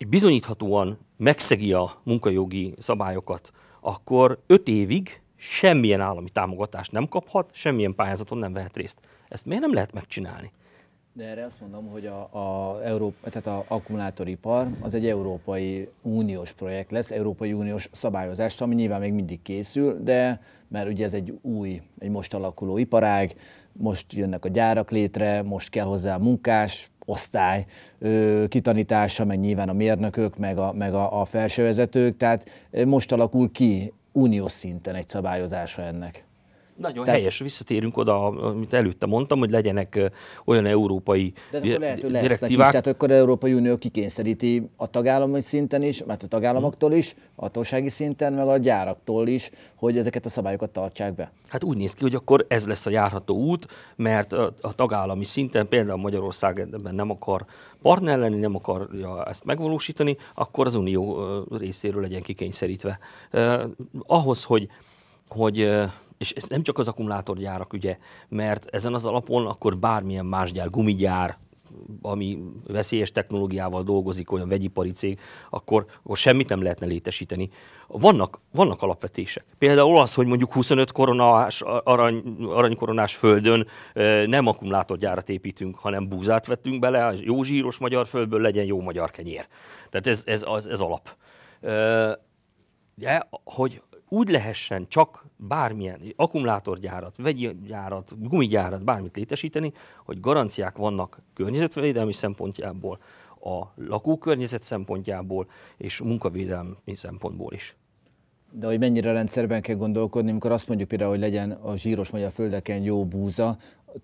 bizonyíthatóan megszegi a munkajogi szabályokat, akkor öt évig semmilyen állami támogatást nem kaphat, semmilyen pályázaton nem vehet részt. Ezt miért nem lehet megcsinálni? De erre azt mondom, hogy a, a, Európa, tehát a akkumulátoripar az egy Európai Uniós projekt lesz, Európai Uniós szabályozás, ami nyilván még mindig készül, de mert ugye ez egy új, egy most alakuló iparág, most jönnek a gyárak létre, most kell hozzá a munkás, osztály ö, kitanítása, meg nyilván a mérnökök, meg a, meg a, a felsővezetők, tehát most alakul ki uniós szinten egy szabályozása ennek. Nagyon Tehát... helyes, visszatérünk oda, amit előtte mondtam, hogy legyenek olyan európai De akkor lehet, direktívák. Is. Tehát akkor Európai Unió kikényszeríti a tagállami szinten is, mert a tagállamoktól is, a hatósági szinten, meg a gyáraktól is, hogy ezeket a szabályokat tartsák be. Hát úgy néz ki, hogy akkor ez lesz a járható út, mert a, a tagállami szinten például Magyarország ebben nem akar partner lenni, nem akarja ezt megvalósítani, akkor az Unió részéről legyen kikényszerítve. Eh, ahhoz, hogy hogy és ez nem csak az akkumulátorgyárak ügye, mert ezen az alapon akkor bármilyen más gyár, gumigyár, ami veszélyes technológiával dolgozik, olyan vegyipari cég, akkor, akkor semmit nem lehetne létesíteni. Vannak, vannak alapvetések. Például az, hogy mondjuk 25 koronás, arany, aranykoronás földön nem akkumulátorgyárat építünk, hanem búzát vettünk bele, jó zsíros magyar földből legyen jó magyar kenyér. Tehát ez, ez, az, ez alap. de hogy úgy lehessen csak bármilyen akkumulátorgyárat, vegyi gyárat, gumigyárat, bármit létesíteni, hogy garanciák vannak környezetvédelmi szempontjából, a lakókörnyezet szempontjából és munkavédelmi szempontból is. De hogy mennyire rendszerben kell gondolkodni, amikor azt mondjuk például, hogy legyen a zsíros magyar földeken jó búza,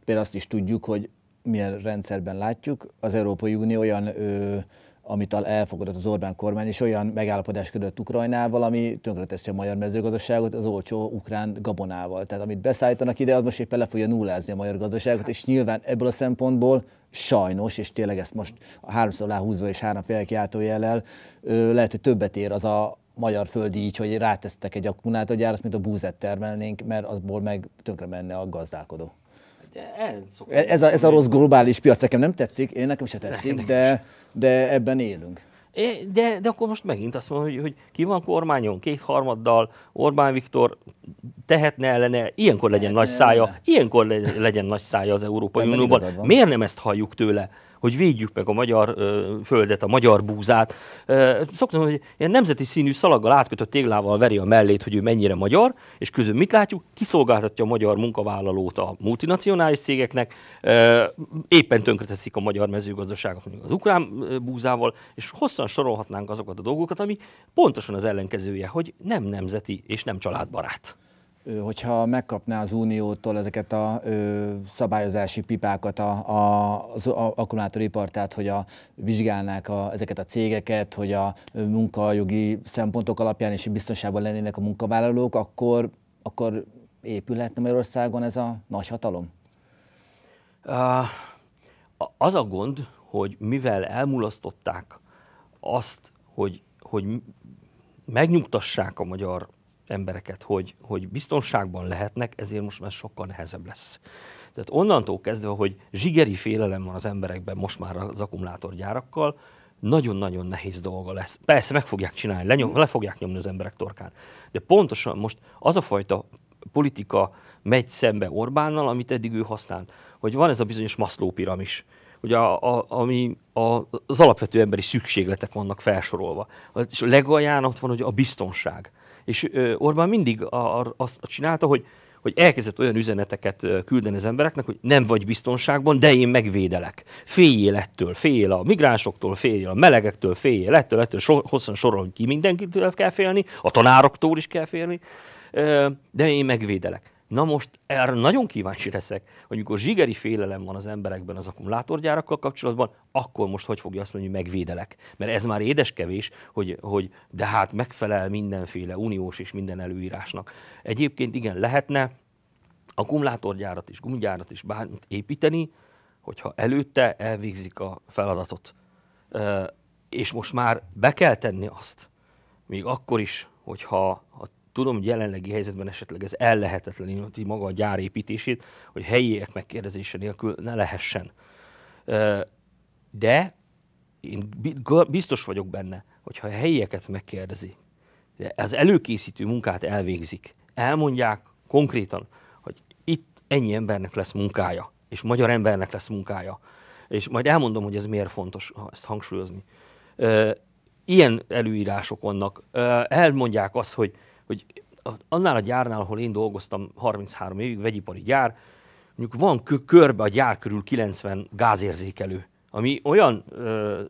például azt is tudjuk, hogy milyen rendszerben látjuk. Az Európai Unió olyan ö, amit elfogadott az Orbán kormány, és olyan megállapodás között Ukrajnával, ami tönkreteszi a magyar mezőgazdaságot az olcsó ukrán gabonával. Tehát amit beszállítanak ide, az most éppen le fogja nullázni a magyar gazdaságot, és nyilván ebből a szempontból sajnos, és tényleg ezt most a háromszor aláhúzva és három felkiáltójellel, lehet, hogy többet ér az a, magyar földi így, hogy rátesztek egy akkumulátorgyárat, mint a búzet termelnénk, mert azból meg tönkre menne a gazdálkodó el e-, Ez a, ez a rossz globális piac nekem nem tetszik, én nekem se tetszik, nekem de, is. de ebben élünk. de, de akkor most megint azt mondom, hogy, hogy ki van kormányon, kétharmaddal, Orbán Viktor tehetne ellene, ilyenkor legyen nagy szája, ilyenkor legyen nagy szája az Európai Unióban. Miért nem ezt halljuk tőle? hogy védjük meg a magyar ö, földet, a magyar búzát. Ö, szoktam hogy ilyen nemzeti színű szalaggal átkötött téglával veri a mellét, hogy ő mennyire magyar, és közben mit látjuk? Kiszolgáltatja a magyar munkavállalót a multinacionális cégeknek, ö, éppen tönkreteszik a magyar mezőgazdaságot mondjuk az ukrán búzával, és hosszan sorolhatnánk azokat a dolgokat, ami pontosan az ellenkezője, hogy nem nemzeti és nem családbarát hogyha megkapná az Uniótól ezeket a ö, szabályozási pipákat a, a, az a, akkumulátoripar, tehát hogy a, vizsgálnák a, ezeket a cégeket, hogy a munkajogi szempontok alapján is biztonságban lennének a munkavállalók, akkor, akkor épülhetne Magyarországon ez a nagy Uh, Az a gond, hogy mivel elmulasztották azt, hogy, hogy megnyugtassák a magyar embereket, hogy, hogy biztonságban lehetnek, ezért most már sokkal nehezebb lesz. Tehát onnantól kezdve, hogy zsigeri félelem van az emberekben most már az akkumulátorgyárakkal, nagyon-nagyon nehéz dolga lesz. Persze meg fogják csinálni, lenyom, le fogják nyomni az emberek torkán. De pontosan most az a fajta politika megy szembe Orbánnal, amit eddig ő használt, hogy van ez a bizonyos maszló piramis, hogy a, a, ami a, az alapvető emberi szükségletek vannak felsorolva. És a legalján ott van, hogy a biztonság. És Orbán mindig a, a, azt csinálta, hogy hogy elkezdett olyan üzeneteket küldeni az embereknek, hogy nem vagy biztonságban, de én megvédelek. Féljél ettől, féljél a migránsoktól, féljél a melegektől, féljél ettől, ettől so, hosszan sorolom ki, mindenkitől kell félni, a tanároktól is kell félni, de én megvédelek. Na most erre nagyon kíváncsi leszek, hogy amikor zsigeri félelem van az emberekben az akkumulátorgyárakkal kapcsolatban, akkor most hogy fogja azt mondani, hogy megvédelek? Mert ez már édes kevés, hogy, hogy de hát megfelel mindenféle uniós és minden előírásnak. Egyébként igen, lehetne akkumulátorgyárat is, gumigyárat is, bármit építeni, hogyha előtte elvégzik a feladatot. és most már be kell tenni azt, még akkor is, hogyha a Tudom, hogy jelenlegi helyzetben esetleg ez ellehetetleníti maga a gyár építését, hogy helyiek megkérdezése nélkül ne lehessen. De én biztos vagyok benne, hogy ha a helyieket megkérdezi, az előkészítő munkát elvégzik, elmondják konkrétan, hogy itt ennyi embernek lesz munkája, és magyar embernek lesz munkája, és majd elmondom, hogy ez miért fontos ezt hangsúlyozni. Ilyen előírások vannak. Elmondják azt, hogy hogy annál a gyárnál, ahol én dolgoztam 33 évig, vegyipari gyár, mondjuk van k- körbe a gyár körül 90 gázérzékelő, ami olyan ö,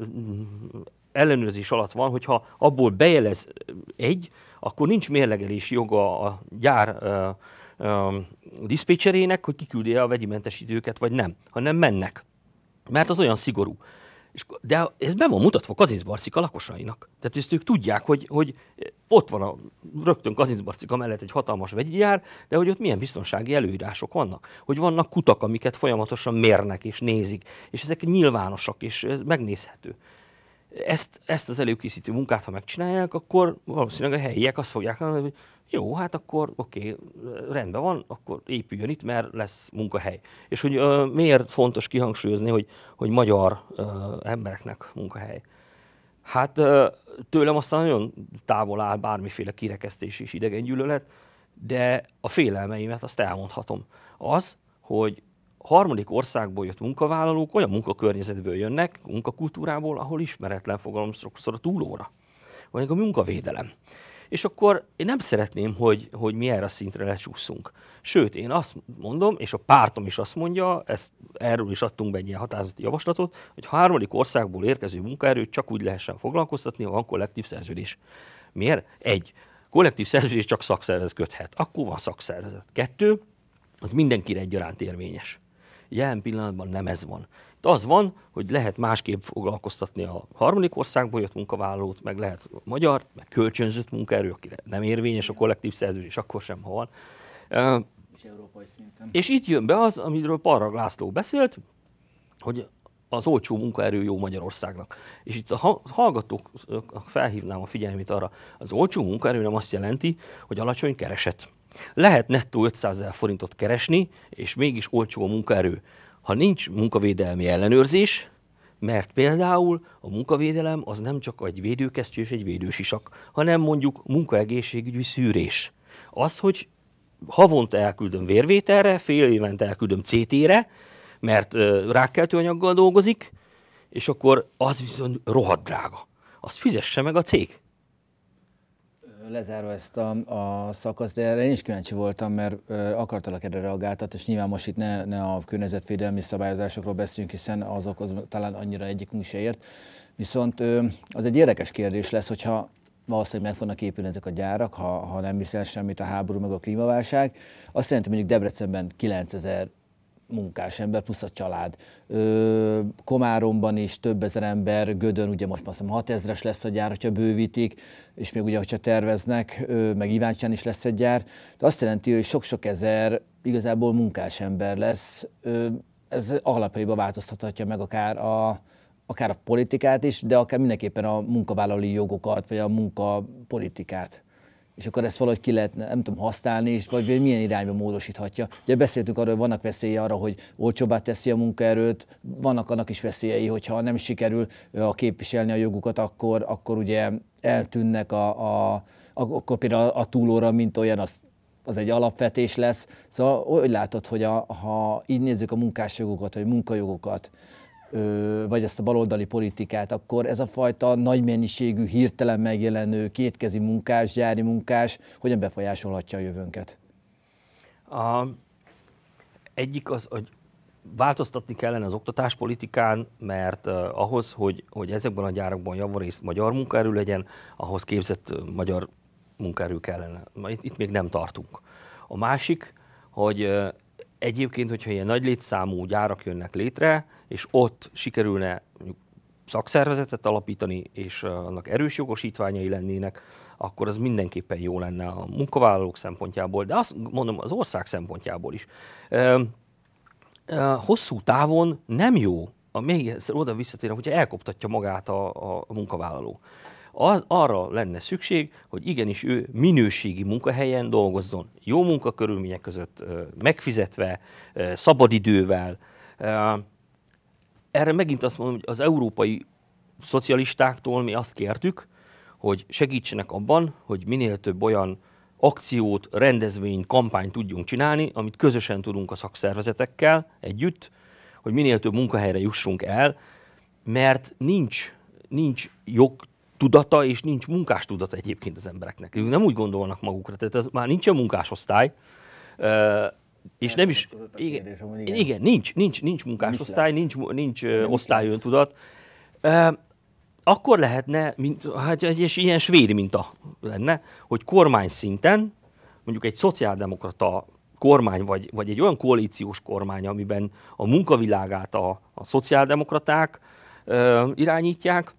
ellenőrzés alatt van, hogyha abból bejelez egy, akkor nincs mérlegelési joga a gyár ö, ö, diszpécserének, hogy kiküldje a vegyimentesítőket vagy nem, hanem mennek. Mert az olyan szigorú. És, de ez be van mutatva Kazincbarcika lakosainak. Tehát ezt ők tudják, hogy, hogy ott van a rögtön Kazincbarcika mellett egy hatalmas vegyjár, de hogy ott milyen biztonsági előírások vannak. Hogy vannak kutak, amiket folyamatosan mérnek és nézik, és ezek nyilvánosak, és ez megnézhető. Ezt, ezt az előkészítő munkát, ha megcsinálják, akkor valószínűleg a helyiek azt fogják mondani, hogy jó, hát akkor oké, okay, rendben van, akkor épüljön itt, mert lesz munkahely. És hogy ö, miért fontos kihangsúlyozni, hogy, hogy magyar ö, embereknek munkahely? Hát ö, tőlem aztán nagyon távol áll bármiféle kirekesztés és gyűlölet, de a félelmeimet azt elmondhatom. Az, hogy harmadik országból jött munkavállalók olyan munkakörnyezetből jönnek, munkakultúrából, ahol ismeretlen fogalom sokszor a túlóra, vagy a munkavédelem és akkor én nem szeretném, hogy, hogy mi erre a szintre lecsúszunk. Sőt, én azt mondom, és a pártom is azt mondja, ezt, erről is adtunk be egy ilyen határozati javaslatot, hogy harmadik országból érkező munkaerőt csak úgy lehessen foglalkoztatni, ha van kollektív szerződés. Miért? Egy, kollektív szerződés csak szakszervezet köthet. Akkor van szakszervezet. Kettő, az mindenkire egyaránt érvényes. Jelen pillanatban nem ez van az van, hogy lehet másképp foglalkoztatni a harmadik országból jött munkavállalót, meg lehet magyar, meg kölcsönzött munkaerő, akire nem érvényes a kollektív szerződés, akkor sem hal. És európai szinten. És itt jön be az, amiről Parrag László beszélt, hogy az olcsó munkaerő jó Magyarországnak. És itt a hallgatók felhívnám a figyelmét arra, az olcsó munkaerő nem azt jelenti, hogy alacsony kereset. Lehet nettó 500 ezer forintot keresni, és mégis olcsó a munkaerő ha nincs munkavédelmi ellenőrzés, mert például a munkavédelem az nem csak egy védőkesztyű és egy védősisak, hanem mondjuk munkaegészségügyi szűrés. Az, hogy havonta elküldöm vérvételre, fél évente elküldöm CT-re, mert rákkeltő anyaggal dolgozik, és akkor az viszont rohadt drága. Azt fizesse meg a cég. Lezárva ezt a, a szakaszt, de erre én is kíváncsi voltam, mert ö, akartalak erre reagáltat, és nyilván most itt ne, ne a környezetvédelmi szabályozásokról beszéljünk, hiszen az talán annyira egyikünk se ért. Viszont ö, az egy érdekes kérdés lesz, hogyha valószínűleg meg fognak épülni ezek a gyárak, ha, ha nem viszel semmit a háború meg a klímaválság. Azt jelenti, mondjuk Debrecenben 9000 munkás ember, plusz a család. Ö, Komáromban is több ezer ember, Gödön ugye most már 6 ezres lesz a gyár, hogyha bővítik, és még ugye, hogyha terveznek, ö, meg Iváncsán is lesz egy gyár. De azt jelenti, hogy sok-sok ezer igazából munkás ember lesz. Ö, ez alapjaiba változtathatja meg akár a, akár a politikát is, de akár mindenképpen a munkavállalói jogokat, vagy a munkapolitikát és akkor ezt valahogy ki lehet, nem tudom, használni, és vagy milyen irányba módosíthatja. Ugye beszéltünk arról, hogy vannak veszélye arra, hogy olcsóbbá teszi a munkaerőt, vannak annak is veszélyei, hogyha nem sikerül a képviselni a jogukat, akkor, akkor ugye eltűnnek a, a akkor például a túlóra, mint olyan, az, az egy alapvetés lesz. Szóval hogy látod, hogy a, ha így nézzük a munkásjogokat, vagy munkajogokat, vagy ezt a baloldali politikát, akkor ez a fajta nagy mennyiségű, hirtelen megjelenő, kétkezi munkás, gyári munkás hogyan befolyásolhatja a jövőnket? A, egyik az, hogy változtatni kellene az oktatáspolitikán, mert uh, ahhoz, hogy, hogy ezekben a gyárakban javarészt magyar munkaerő legyen, ahhoz képzett uh, magyar munkaerő kellene. Itt, itt még nem tartunk. A másik, hogy uh, Egyébként, hogyha ilyen nagy létszámú gyárak jönnek létre, és ott sikerülne szakszervezetet alapítani, és annak erős jogosítványai lennének, akkor az mindenképpen jó lenne a munkavállalók szempontjából, de azt mondom, az ország szempontjából is. Hosszú távon nem jó, a még oda visszatérem, hogyha elkoptatja magát a, a munkavállaló az, arra lenne szükség, hogy igenis ő minőségi munkahelyen dolgozzon, jó munkakörülmények között, megfizetve, szabadidővel. Erre megint azt mondom, hogy az európai szocialistáktól mi azt kértük, hogy segítsenek abban, hogy minél több olyan akciót, rendezvény, kampányt tudjunk csinálni, amit közösen tudunk a szakszervezetekkel együtt, hogy minél több munkahelyre jussunk el, mert nincs, nincs jog, tudata, és nincs munkás tudata egyébként az embereknek. Ők nem úgy gondolnak magukra, tehát ez már nincsen munkásosztály, és nem is... Igen, igen. igen, nincs, nincs, nincs munkásosztály, nincs, nincs osztályöntudat. Akkor lehetne, mint, hát egy ilyen svéd minta lenne, hogy kormány szinten, mondjuk egy szociáldemokrata kormány, vagy, vagy egy olyan koalíciós kormány, amiben a munkavilágát a, a szociáldemokraták ö, irányítják,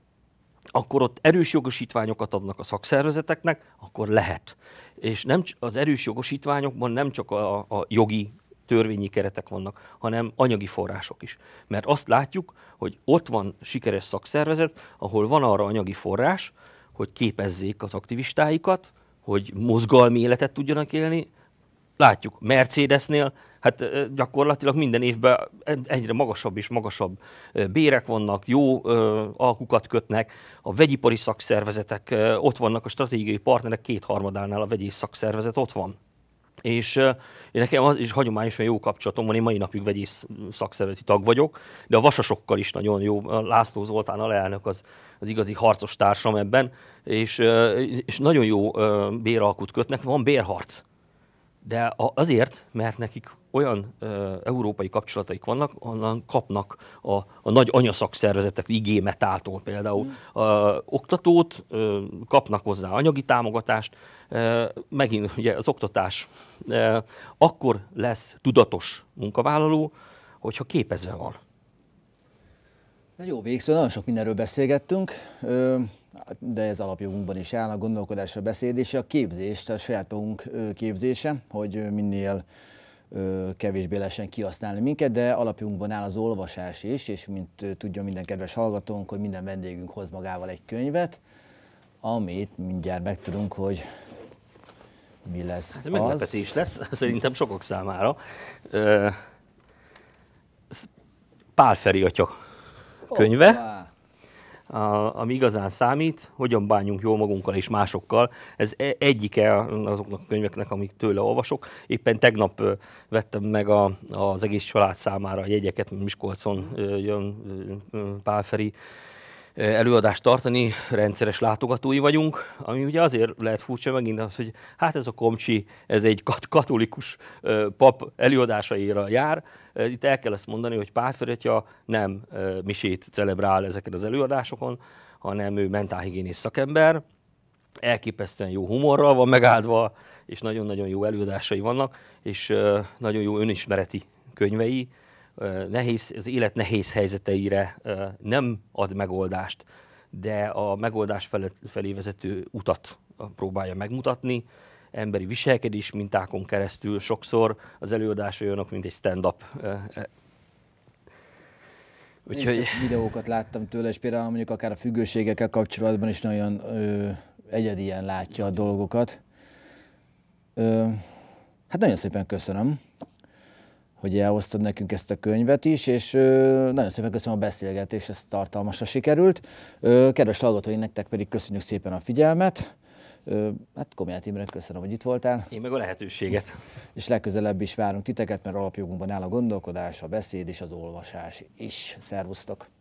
akkor ott erős jogosítványokat adnak a szakszervezeteknek, akkor lehet. És nem, az erős jogosítványokban nem csak a, a jogi törvényi keretek vannak, hanem anyagi források is. Mert azt látjuk, hogy ott van sikeres szakszervezet, ahol van arra anyagi forrás, hogy képezzék az aktivistáikat, hogy mozgalmi életet tudjanak élni. Látjuk Mercedesnél hát gyakorlatilag minden évben egyre magasabb és magasabb bérek vannak, jó alkukat kötnek, a vegyipari szakszervezetek ott vannak, a stratégiai partnerek kétharmadánál a vegyi szakszervezet ott van. És én nekem az is hagyományosan jó kapcsolatom van, én mai napig vegyész szakszervezeti tag vagyok, de a vasasokkal is nagyon jó. László Zoltán alelnök az, az igazi harcos társam ebben, és, és nagyon jó béralkut kötnek, van bérharc de azért, mert nekik olyan ö, európai kapcsolataik vannak, onnan kapnak a, a nagy anyaszakszervezetek, igémetától például mm. a, oktatót, ö, kapnak hozzá anyagi támogatást, ö, megint ugye az oktatás ö, akkor lesz tudatos munkavállaló, hogyha képezve van. Na jó, végszó, nagyon sok mindenről beszélgettünk. Ö, de ez alapjogunkban is áll, a gondolkodás, a beszéd és a képzés, tehát a saját magunk képzése, hogy minél kevésbé lehessen kihasználni minket, de alapjunkban áll az olvasás is, és mint tudja minden kedves hallgatónk, hogy minden vendégünk hoz magával egy könyvet, amit mindjárt megtudunk, hogy mi lesz hát, az. Meglepetés lesz, (laughs) szerintem sokak számára. Pál Feri atya könyve. Opa ami igazán számít, hogyan bánjunk jól magunkkal és másokkal. Ez e, egyike azoknak a könyveknek, amit tőle olvasok. Éppen tegnap vettem meg a, az egész család számára a jegyeket, Miskolcon jön Pálferi előadást tartani, rendszeres látogatói vagyunk, ami ugye azért lehet furcsa megint az, hogy hát ez a komcsi, ez egy kat- katolikus pap előadásaira jár. Itt el kell ezt mondani, hogy Pál nem misét celebrál ezeken az előadásokon, hanem ő mentálhigiénész szakember, elképesztően jó humorral van megáldva, és nagyon-nagyon jó előadásai vannak, és nagyon jó önismereti könyvei, nehéz, az élet nehéz helyzeteire nem ad megoldást, de a megoldás felé vezető utat próbálja megmutatni, emberi viselkedés mintákon keresztül sokszor az előadás olyanok, mint egy stand-up. Úgyhogy... Én videókat láttam tőle, és például mondjuk akár a függőségekkel kapcsolatban is nagyon ö, egyedien látja a dolgokat. Ö, hát nagyon szépen köszönöm hogy elhoztad nekünk ezt a könyvet is, és nagyon szépen köszönöm a beszélgetést, ez tartalmasra sikerült. Kedves hallgatói, nektek pedig köszönjük szépen a figyelmet. Hát Komját Imre, köszönöm, hogy itt voltál. Én meg a lehetőséget. És legközelebb is várunk titeket, mert alapjogunkban áll a gondolkodás, a beszéd és az olvasás is. Szervusztok!